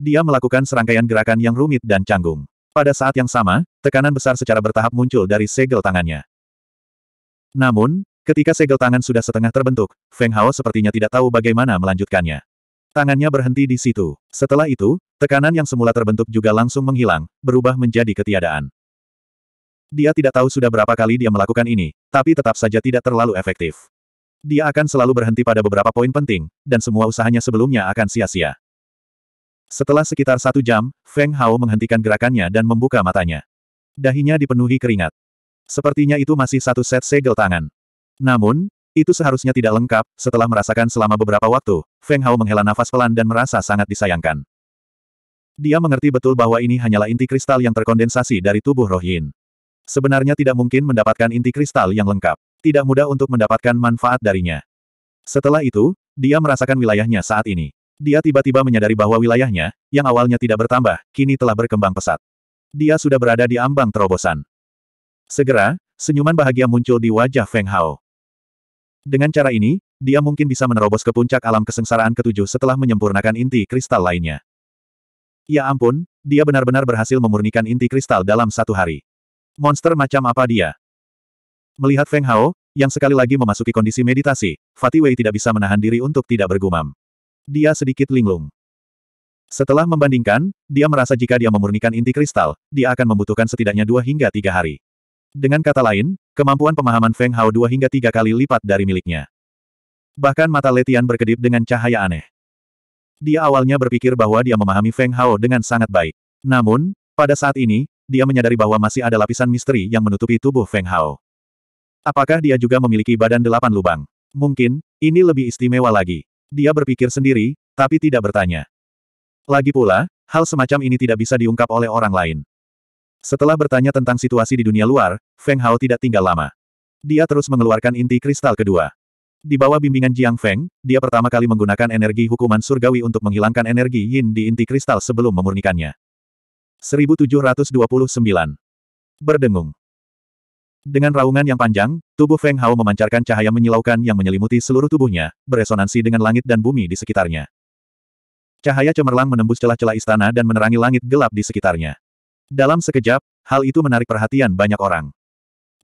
Dia melakukan serangkaian gerakan yang rumit dan canggung. Pada saat yang sama, tekanan besar secara bertahap muncul dari segel tangannya. Namun, ketika segel tangan sudah setengah terbentuk, Feng Hao sepertinya tidak tahu bagaimana melanjutkannya. Tangannya berhenti di situ. Setelah itu, tekanan yang semula terbentuk juga langsung menghilang, berubah menjadi ketiadaan. Dia tidak tahu sudah berapa kali dia melakukan ini, tapi tetap saja tidak terlalu efektif. Dia akan selalu berhenti pada beberapa poin penting, dan semua usahanya sebelumnya akan sia-sia. Setelah sekitar satu jam, Feng Hao menghentikan gerakannya dan membuka matanya. Dahinya dipenuhi keringat. Sepertinya itu masih satu set segel tangan. Namun, itu seharusnya tidak lengkap, setelah merasakan selama beberapa waktu, Feng Hao menghela nafas pelan dan merasa sangat disayangkan. Dia mengerti betul bahwa ini hanyalah inti kristal yang terkondensasi dari tubuh Roh Yin. Sebenarnya tidak mungkin mendapatkan inti kristal yang lengkap. Tidak mudah untuk mendapatkan manfaat darinya. Setelah itu, dia merasakan wilayahnya saat ini. Dia tiba-tiba menyadari bahwa wilayahnya, yang awalnya tidak bertambah, kini telah berkembang pesat. Dia sudah berada di ambang terobosan. Segera, senyuman bahagia muncul di wajah Feng Hao. Dengan cara ini, dia mungkin bisa menerobos ke puncak alam kesengsaraan ketujuh setelah menyempurnakan inti kristal lainnya. Ya ampun, dia benar-benar berhasil memurnikan inti kristal dalam satu hari. Monster macam apa dia? Melihat Feng Hao, yang sekali lagi memasuki kondisi meditasi, Fatih Wei tidak bisa menahan diri untuk tidak bergumam. Dia sedikit linglung. Setelah membandingkan, dia merasa jika dia memurnikan inti kristal, dia akan membutuhkan setidaknya dua hingga tiga hari. Dengan kata lain, kemampuan pemahaman Feng Hao dua hingga tiga kali lipat dari miliknya. Bahkan mata Letian berkedip dengan cahaya aneh. Dia awalnya berpikir bahwa dia memahami Feng Hao dengan sangat baik. Namun, pada saat ini, dia menyadari bahwa masih ada lapisan misteri yang menutupi tubuh Feng Hao. Apakah dia juga memiliki badan delapan lubang? Mungkin, ini lebih istimewa lagi. Dia berpikir sendiri, tapi tidak bertanya. Lagi pula, hal semacam ini tidak bisa diungkap oleh orang lain. Setelah bertanya tentang situasi di dunia luar, Feng Hao tidak tinggal lama. Dia terus mengeluarkan inti kristal kedua. Di bawah bimbingan Jiang Feng, dia pertama kali menggunakan energi hukuman surgawi untuk menghilangkan energi yin di inti kristal sebelum memurnikannya. 1729. Berdengung. Dengan raungan yang panjang, tubuh Feng Hao memancarkan cahaya menyilaukan yang menyelimuti seluruh tubuhnya, beresonansi dengan langit dan bumi di sekitarnya. Cahaya cemerlang menembus celah-celah istana dan menerangi langit gelap di sekitarnya. Dalam sekejap, hal itu menarik perhatian banyak orang.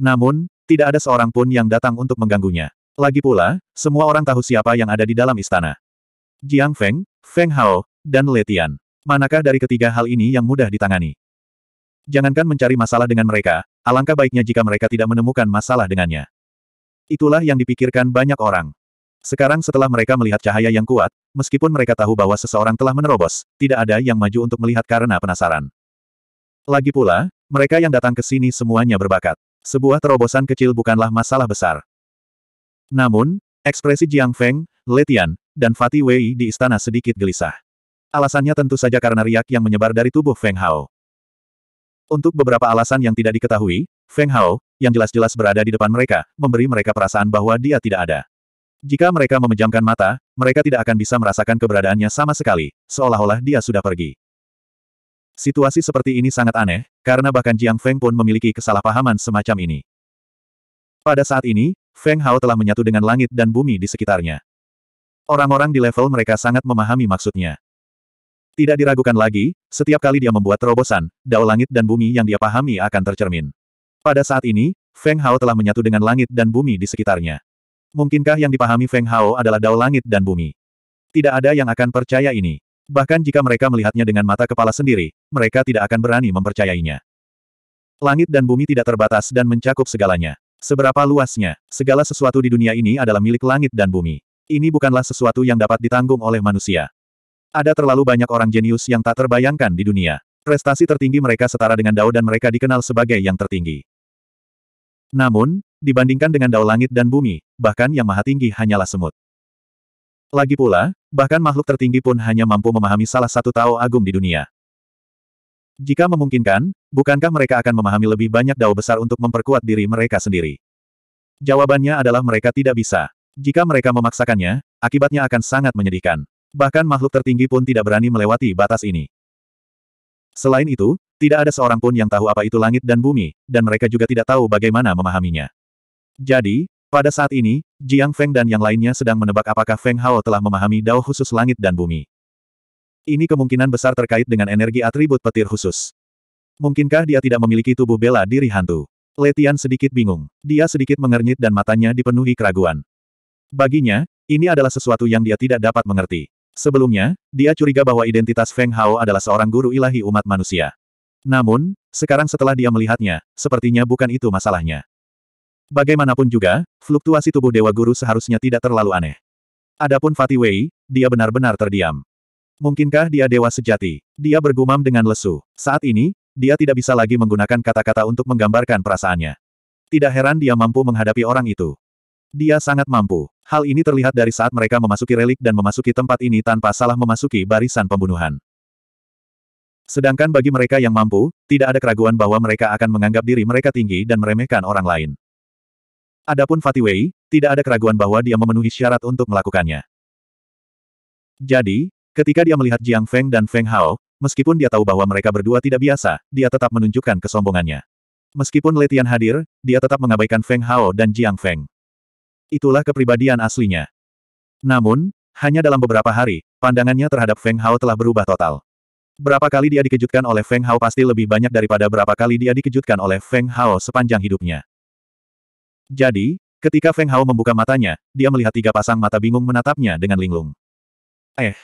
Namun, tidak ada seorang pun yang datang untuk mengganggunya. Lagi pula, semua orang tahu siapa yang ada di dalam istana. Jiang Feng, Feng Hao, dan Letian. Manakah dari ketiga hal ini yang mudah ditangani? Jangankan mencari masalah dengan mereka, alangkah baiknya jika mereka tidak menemukan masalah dengannya. Itulah yang dipikirkan banyak orang. Sekarang setelah mereka melihat cahaya yang kuat, meskipun mereka tahu bahwa seseorang telah menerobos, tidak ada yang maju untuk melihat karena penasaran. Lagi pula, mereka yang datang ke sini semuanya berbakat. Sebuah terobosan kecil bukanlah masalah besar. Namun, ekspresi Jiang Feng, Letian, dan Fatih Wei di istana sedikit gelisah. Alasannya tentu saja karena riak yang menyebar dari tubuh Feng Hao. Untuk beberapa alasan yang tidak diketahui, Feng Hao, yang jelas-jelas berada di depan mereka, memberi mereka perasaan bahwa dia tidak ada. Jika mereka memejamkan mata, mereka tidak akan bisa merasakan keberadaannya sama sekali, seolah-olah dia sudah pergi. Situasi seperti ini sangat aneh, karena bahkan Jiang Feng pun memiliki kesalahpahaman semacam ini. Pada saat ini, Feng Hao telah menyatu dengan langit dan bumi di sekitarnya. Orang-orang di level mereka sangat memahami maksudnya. Tidak diragukan lagi, setiap kali dia membuat terobosan, dao langit dan bumi yang dia pahami akan tercermin. Pada saat ini, Feng Hao telah menyatu dengan langit dan bumi di sekitarnya. Mungkinkah yang dipahami Feng Hao adalah dao langit dan bumi? Tidak ada yang akan percaya ini. Bahkan jika mereka melihatnya dengan mata kepala sendiri, mereka tidak akan berani mempercayainya. Langit dan bumi tidak terbatas dan mencakup segalanya. Seberapa luasnya, segala sesuatu di dunia ini adalah milik langit dan bumi. Ini bukanlah sesuatu yang dapat ditanggung oleh manusia. Ada terlalu banyak orang jenius yang tak terbayangkan di dunia. Prestasi tertinggi mereka setara dengan Dao dan mereka dikenal sebagai yang tertinggi. Namun, dibandingkan dengan Dao langit dan bumi, bahkan yang maha tinggi hanyalah semut. Lagi pula, bahkan makhluk tertinggi pun hanya mampu memahami salah satu Tao Agung di dunia. Jika memungkinkan, bukankah mereka akan memahami lebih banyak Dao besar untuk memperkuat diri mereka sendiri? Jawabannya adalah mereka tidak bisa. Jika mereka memaksakannya, akibatnya akan sangat menyedihkan. Bahkan makhluk tertinggi pun tidak berani melewati batas ini. Selain itu, tidak ada seorang pun yang tahu apa itu langit dan bumi, dan mereka juga tidak tahu bagaimana memahaminya. Jadi, pada saat ini, Jiang Feng dan yang lainnya sedang menebak apakah Feng Hao telah memahami dao khusus langit dan bumi. Ini kemungkinan besar terkait dengan energi atribut petir khusus. Mungkinkah dia tidak memiliki tubuh bela diri hantu? Letian sedikit bingung. Dia sedikit mengernyit dan matanya dipenuhi keraguan. Baginya, ini adalah sesuatu yang dia tidak dapat mengerti. Sebelumnya, dia curiga bahwa identitas Feng Hao adalah seorang guru ilahi umat manusia. Namun, sekarang setelah dia melihatnya, sepertinya bukan itu masalahnya. Bagaimanapun juga, fluktuasi tubuh Dewa Guru seharusnya tidak terlalu aneh. Adapun Fatih Wei, dia benar-benar terdiam. Mungkinkah dia dewa sejati? Dia bergumam dengan lesu. Saat ini, dia tidak bisa lagi menggunakan kata-kata untuk menggambarkan perasaannya. Tidak heran dia mampu menghadapi orang itu. Dia sangat mampu. Hal ini terlihat dari saat mereka memasuki relik dan memasuki tempat ini tanpa salah memasuki barisan pembunuhan. Sedangkan bagi mereka yang mampu, tidak ada keraguan bahwa mereka akan menganggap diri mereka tinggi dan meremehkan orang lain. Adapun Fatiwei, tidak ada keraguan bahwa dia memenuhi syarat untuk melakukannya. Jadi, ketika dia melihat Jiang Feng dan Feng Hao, meskipun dia tahu bahwa mereka berdua tidak biasa, dia tetap menunjukkan kesombongannya. Meskipun Letian hadir, dia tetap mengabaikan Feng Hao dan Jiang Feng. Itulah kepribadian aslinya. Namun, hanya dalam beberapa hari, pandangannya terhadap Feng Hao telah berubah total. Berapa kali dia dikejutkan oleh Feng Hao pasti lebih banyak daripada berapa kali dia dikejutkan oleh Feng Hao sepanjang hidupnya. Jadi, ketika Feng Hao membuka matanya, dia melihat tiga pasang mata bingung menatapnya dengan linglung. Eh.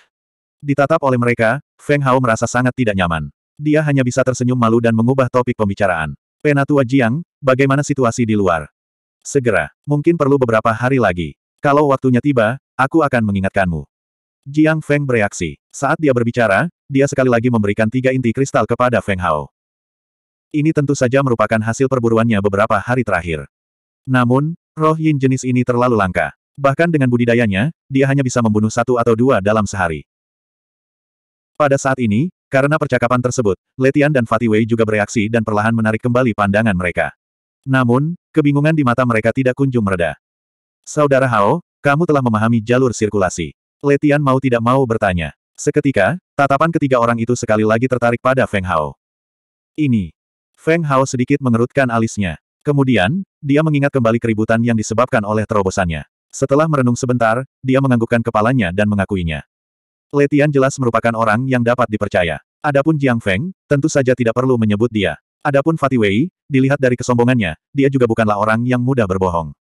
Ditatap oleh mereka, Feng Hao merasa sangat tidak nyaman. Dia hanya bisa tersenyum malu dan mengubah topik pembicaraan. Penatua Jiang, bagaimana situasi di luar? Segera, mungkin perlu beberapa hari lagi. Kalau waktunya tiba, aku akan mengingatkanmu. Jiang Feng bereaksi. Saat dia berbicara, dia sekali lagi memberikan tiga inti kristal kepada Feng Hao. Ini tentu saja merupakan hasil perburuannya beberapa hari terakhir. Namun, roh yin jenis ini terlalu langka. Bahkan dengan budidayanya, dia hanya bisa membunuh satu atau dua dalam sehari. Pada saat ini, karena percakapan tersebut, Letian dan Fatih Wei juga bereaksi dan perlahan menarik kembali pandangan mereka. Namun, Kebingungan di mata mereka tidak kunjung mereda. Saudara Hao, kamu telah memahami jalur sirkulasi. Letian mau tidak mau bertanya. Seketika, tatapan ketiga orang itu sekali lagi tertarik pada Feng Hao. Ini. Feng Hao sedikit mengerutkan alisnya. Kemudian, dia mengingat kembali keributan yang disebabkan oleh terobosannya. Setelah merenung sebentar, dia menganggukkan kepalanya dan mengakuinya. Letian jelas merupakan orang yang dapat dipercaya. Adapun Jiang Feng, tentu saja tidak perlu menyebut dia. Adapun Fatih Wei, dilihat dari kesombongannya, dia juga bukanlah orang yang mudah berbohong.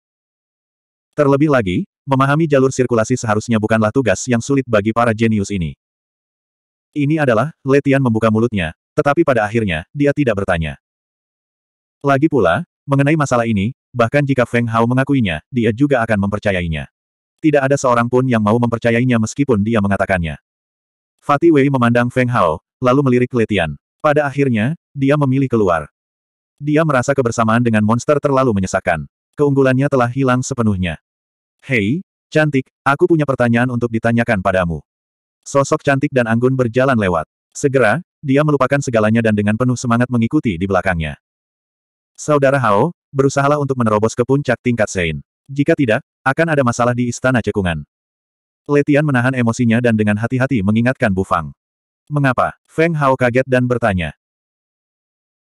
Terlebih lagi, memahami jalur sirkulasi seharusnya bukanlah tugas yang sulit bagi para jenius ini. Ini adalah, Letian membuka mulutnya, tetapi pada akhirnya, dia tidak bertanya. Lagi pula, mengenai masalah ini, bahkan jika Feng Hao mengakuinya, dia juga akan mempercayainya. Tidak ada seorang pun yang mau mempercayainya meskipun dia mengatakannya. Fatih Wei memandang Feng Hao, lalu melirik Letian. Pada akhirnya, dia memilih keluar. Dia merasa kebersamaan dengan monster terlalu menyesakkan. Keunggulannya telah hilang sepenuhnya. Hei, cantik, aku punya pertanyaan untuk ditanyakan padamu. Sosok cantik dan anggun berjalan lewat. Segera, dia melupakan segalanya dan dengan penuh semangat mengikuti di belakangnya. Saudara Hao, berusahalah untuk menerobos ke puncak tingkat Sein. Jika tidak, akan ada masalah di istana cekungan. Letian menahan emosinya dan dengan hati-hati mengingatkan Bufang. Mengapa? Feng Hao kaget dan bertanya.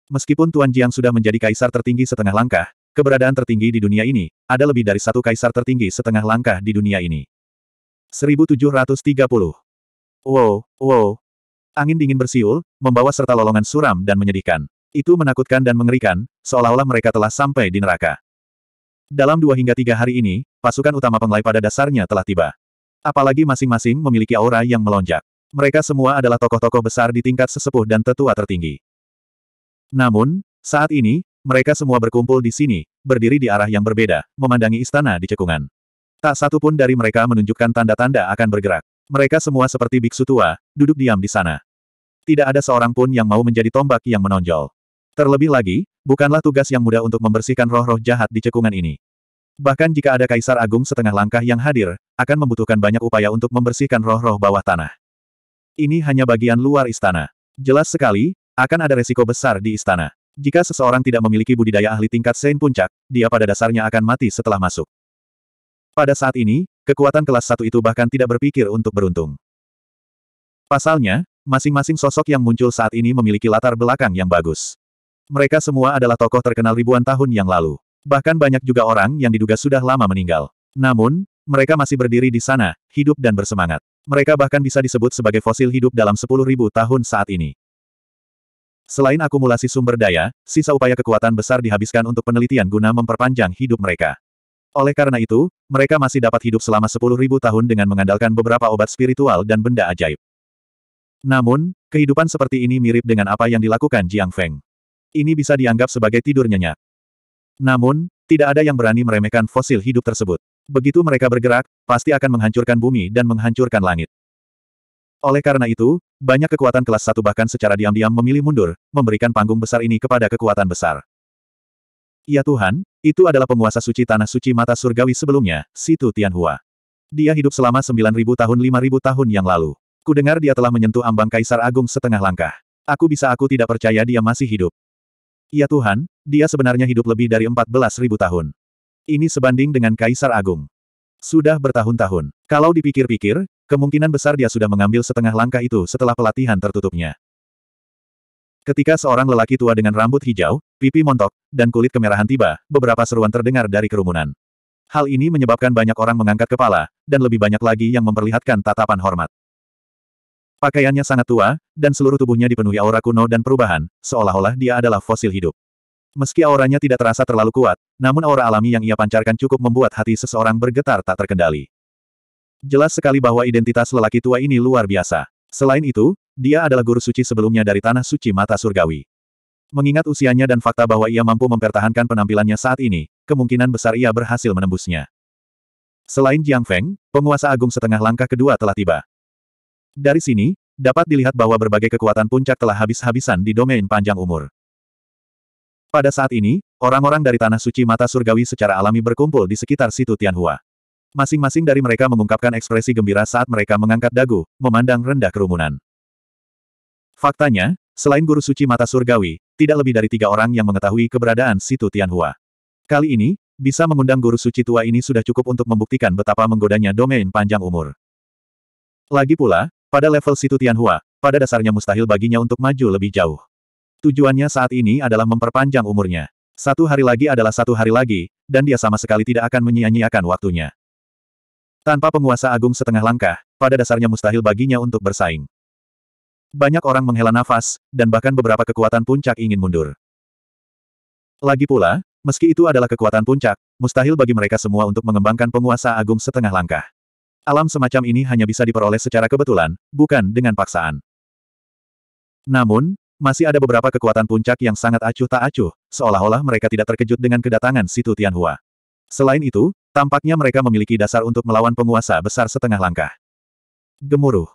Meskipun Tuan Jiang sudah menjadi kaisar tertinggi setengah langkah, keberadaan tertinggi di dunia ini, ada lebih dari satu kaisar tertinggi setengah langkah di dunia ini. 1730. Wow, wow. Angin dingin bersiul, membawa serta lolongan suram dan menyedihkan. Itu menakutkan dan mengerikan, seolah-olah mereka telah sampai di neraka. Dalam dua hingga tiga hari ini, pasukan utama penglai pada dasarnya telah tiba. Apalagi masing-masing memiliki aura yang melonjak. Mereka semua adalah tokoh-tokoh besar di tingkat sesepuh dan tetua tertinggi. Namun, saat ini, mereka semua berkumpul di sini, berdiri di arah yang berbeda, memandangi istana di cekungan. Tak satu pun dari mereka menunjukkan tanda-tanda akan bergerak. Mereka semua seperti biksu tua, duduk diam di sana. Tidak ada seorang pun yang mau menjadi tombak yang menonjol. Terlebih lagi, bukanlah tugas yang mudah untuk membersihkan roh-roh jahat di cekungan ini. Bahkan jika ada kaisar agung setengah langkah yang hadir, akan membutuhkan banyak upaya untuk membersihkan roh-roh bawah tanah. Ini hanya bagian luar istana. Jelas sekali, akan ada resiko besar di istana. Jika seseorang tidak memiliki budidaya ahli tingkat Sein Puncak, dia pada dasarnya akan mati setelah masuk. Pada saat ini, kekuatan kelas satu itu bahkan tidak berpikir untuk beruntung. Pasalnya, masing-masing sosok yang muncul saat ini memiliki latar belakang yang bagus. Mereka semua adalah tokoh terkenal ribuan tahun yang lalu. Bahkan banyak juga orang yang diduga sudah lama meninggal. Namun, mereka masih berdiri di sana, hidup dan bersemangat. Mereka bahkan bisa disebut sebagai fosil hidup dalam 10.000 tahun saat ini. Selain akumulasi sumber daya, sisa upaya kekuatan besar dihabiskan untuk penelitian guna memperpanjang hidup mereka. Oleh karena itu, mereka masih dapat hidup selama 10.000 tahun dengan mengandalkan beberapa obat spiritual dan benda ajaib. Namun, kehidupan seperti ini mirip dengan apa yang dilakukan Jiang Feng. Ini bisa dianggap sebagai tidur nyenyak. Namun, tidak ada yang berani meremehkan fosil hidup tersebut. Begitu mereka bergerak, pasti akan menghancurkan bumi dan menghancurkan langit. Oleh karena itu, banyak kekuatan kelas satu bahkan secara diam-diam memilih mundur, memberikan panggung besar ini kepada kekuatan besar. Ya Tuhan, itu adalah penguasa suci tanah suci mata surgawi sebelumnya, Situ Tianhua. Dia hidup selama 9.000 tahun 5.000 tahun yang lalu. Kudengar dia telah menyentuh ambang kaisar agung setengah langkah. Aku bisa aku tidak percaya dia masih hidup. Ya Tuhan, dia sebenarnya hidup lebih dari 14.000 tahun. Ini sebanding dengan Kaisar Agung. Sudah bertahun-tahun. Kalau dipikir-pikir, kemungkinan besar dia sudah mengambil setengah langkah itu setelah pelatihan tertutupnya. Ketika seorang lelaki tua dengan rambut hijau, pipi montok, dan kulit kemerahan tiba, beberapa seruan terdengar dari kerumunan. Hal ini menyebabkan banyak orang mengangkat kepala, dan lebih banyak lagi yang memperlihatkan tatapan hormat. Pakaiannya sangat tua, dan seluruh tubuhnya dipenuhi aura kuno dan perubahan, seolah-olah dia adalah fosil hidup. Meski auranya tidak terasa terlalu kuat, namun aura alami yang ia pancarkan cukup membuat hati seseorang bergetar tak terkendali. Jelas sekali bahwa identitas lelaki tua ini luar biasa. Selain itu, dia adalah guru suci sebelumnya dari Tanah Suci Mata Surgawi. Mengingat usianya dan fakta bahwa ia mampu mempertahankan penampilannya saat ini, kemungkinan besar ia berhasil menembusnya. Selain Jiang Feng, penguasa agung setengah langkah kedua telah tiba. Dari sini, dapat dilihat bahwa berbagai kekuatan puncak telah habis-habisan di domain panjang umur. Pada saat ini, orang-orang dari Tanah Suci Mata Surgawi secara alami berkumpul di sekitar situ Tianhua. Masing-masing dari mereka mengungkapkan ekspresi gembira saat mereka mengangkat dagu, memandang rendah kerumunan. Faktanya, selain Guru Suci Mata Surgawi, tidak lebih dari tiga orang yang mengetahui keberadaan situ Tianhua. Kali ini, bisa mengundang guru suci tua ini sudah cukup untuk membuktikan betapa menggodanya domain panjang umur. Lagi pula, pada level situ Tianhua, pada dasarnya mustahil baginya untuk maju lebih jauh. Tujuannya saat ini adalah memperpanjang umurnya. Satu hari lagi adalah satu hari lagi, dan dia sama sekali tidak akan menyia-nyiakan waktunya. Tanpa penguasa agung setengah langkah, pada dasarnya mustahil baginya untuk bersaing. Banyak orang menghela nafas, dan bahkan beberapa kekuatan puncak ingin mundur. Lagi pula, meski itu adalah kekuatan puncak, mustahil bagi mereka semua untuk mengembangkan penguasa agung setengah langkah. Alam semacam ini hanya bisa diperoleh secara kebetulan, bukan dengan paksaan. Namun, masih ada beberapa kekuatan puncak yang sangat acuh tak acuh, seolah-olah mereka tidak terkejut dengan kedatangan Situ Tianhua. Selain itu, tampaknya mereka memiliki dasar untuk melawan penguasa besar setengah langkah. Gemuruh.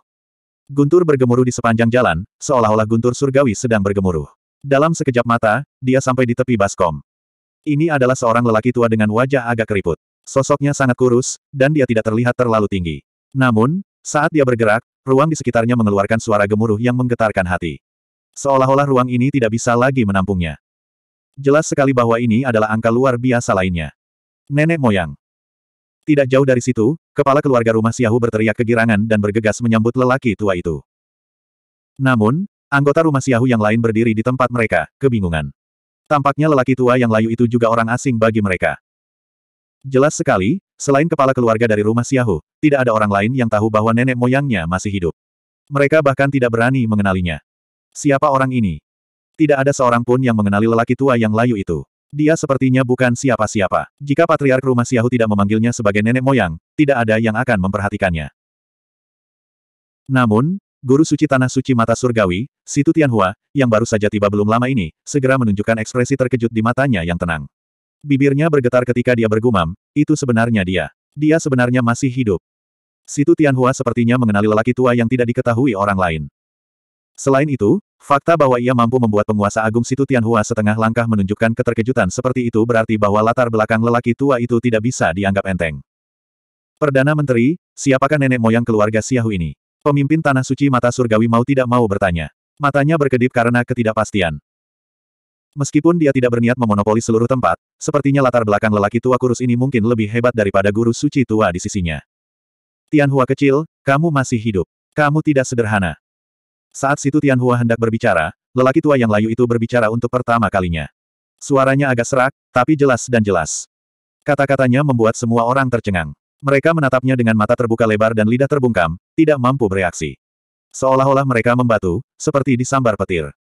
Guntur bergemuruh di sepanjang jalan, seolah-olah guntur surgawi sedang bergemuruh. Dalam sekejap mata, dia sampai di tepi baskom. Ini adalah seorang lelaki tua dengan wajah agak keriput. Sosoknya sangat kurus, dan dia tidak terlihat terlalu tinggi. Namun, saat dia bergerak, ruang di sekitarnya mengeluarkan suara gemuruh yang menggetarkan hati. Seolah-olah ruang ini tidak bisa lagi menampungnya. Jelas sekali bahwa ini adalah angka luar biasa lainnya. Nenek moyang. Tidak jauh dari situ, kepala keluarga rumah Siahu berteriak kegirangan dan bergegas menyambut lelaki tua itu. Namun, anggota rumah Siahu yang lain berdiri di tempat mereka, kebingungan. Tampaknya lelaki tua yang layu itu juga orang asing bagi mereka. Jelas sekali, selain kepala keluarga dari rumah Siahu, tidak ada orang lain yang tahu bahwa nenek moyangnya masih hidup. Mereka bahkan tidak berani mengenalinya. Siapa orang ini? Tidak ada seorang pun yang mengenali lelaki tua yang layu itu. Dia sepertinya bukan siapa-siapa. Jika patriark rumah Siahu tidak memanggilnya sebagai nenek moyang, tidak ada yang akan memperhatikannya. Namun, Guru Suci Tanah Suci Mata Surgawi, Situ Tianhua, yang baru saja tiba belum lama ini, segera menunjukkan ekspresi terkejut di matanya yang tenang. Bibirnya bergetar ketika dia bergumam, itu sebenarnya dia. Dia sebenarnya masih hidup. Situ Tianhua sepertinya mengenali lelaki tua yang tidak diketahui orang lain. Selain itu, fakta bahwa ia mampu membuat penguasa agung Situ Tianhua setengah langkah menunjukkan keterkejutan seperti itu berarti bahwa latar belakang lelaki tua itu tidak bisa dianggap enteng. Perdana Menteri, siapakah nenek moyang keluarga Xiahu ini? Pemimpin Tanah Suci Mata Surgawi mau tidak mau bertanya. Matanya berkedip karena ketidakpastian. Meskipun dia tidak berniat memonopoli seluruh tempat, sepertinya latar belakang lelaki tua kurus ini mungkin lebih hebat daripada guru suci tua di sisinya. Tianhua kecil, kamu masih hidup. Kamu tidak sederhana. Saat situ Tianhua hendak berbicara, lelaki tua yang layu itu berbicara untuk pertama kalinya. Suaranya agak serak, tapi jelas dan jelas. Kata-katanya membuat semua orang tercengang. Mereka menatapnya dengan mata terbuka lebar dan lidah terbungkam, tidak mampu bereaksi. Seolah-olah mereka membatu, seperti disambar petir.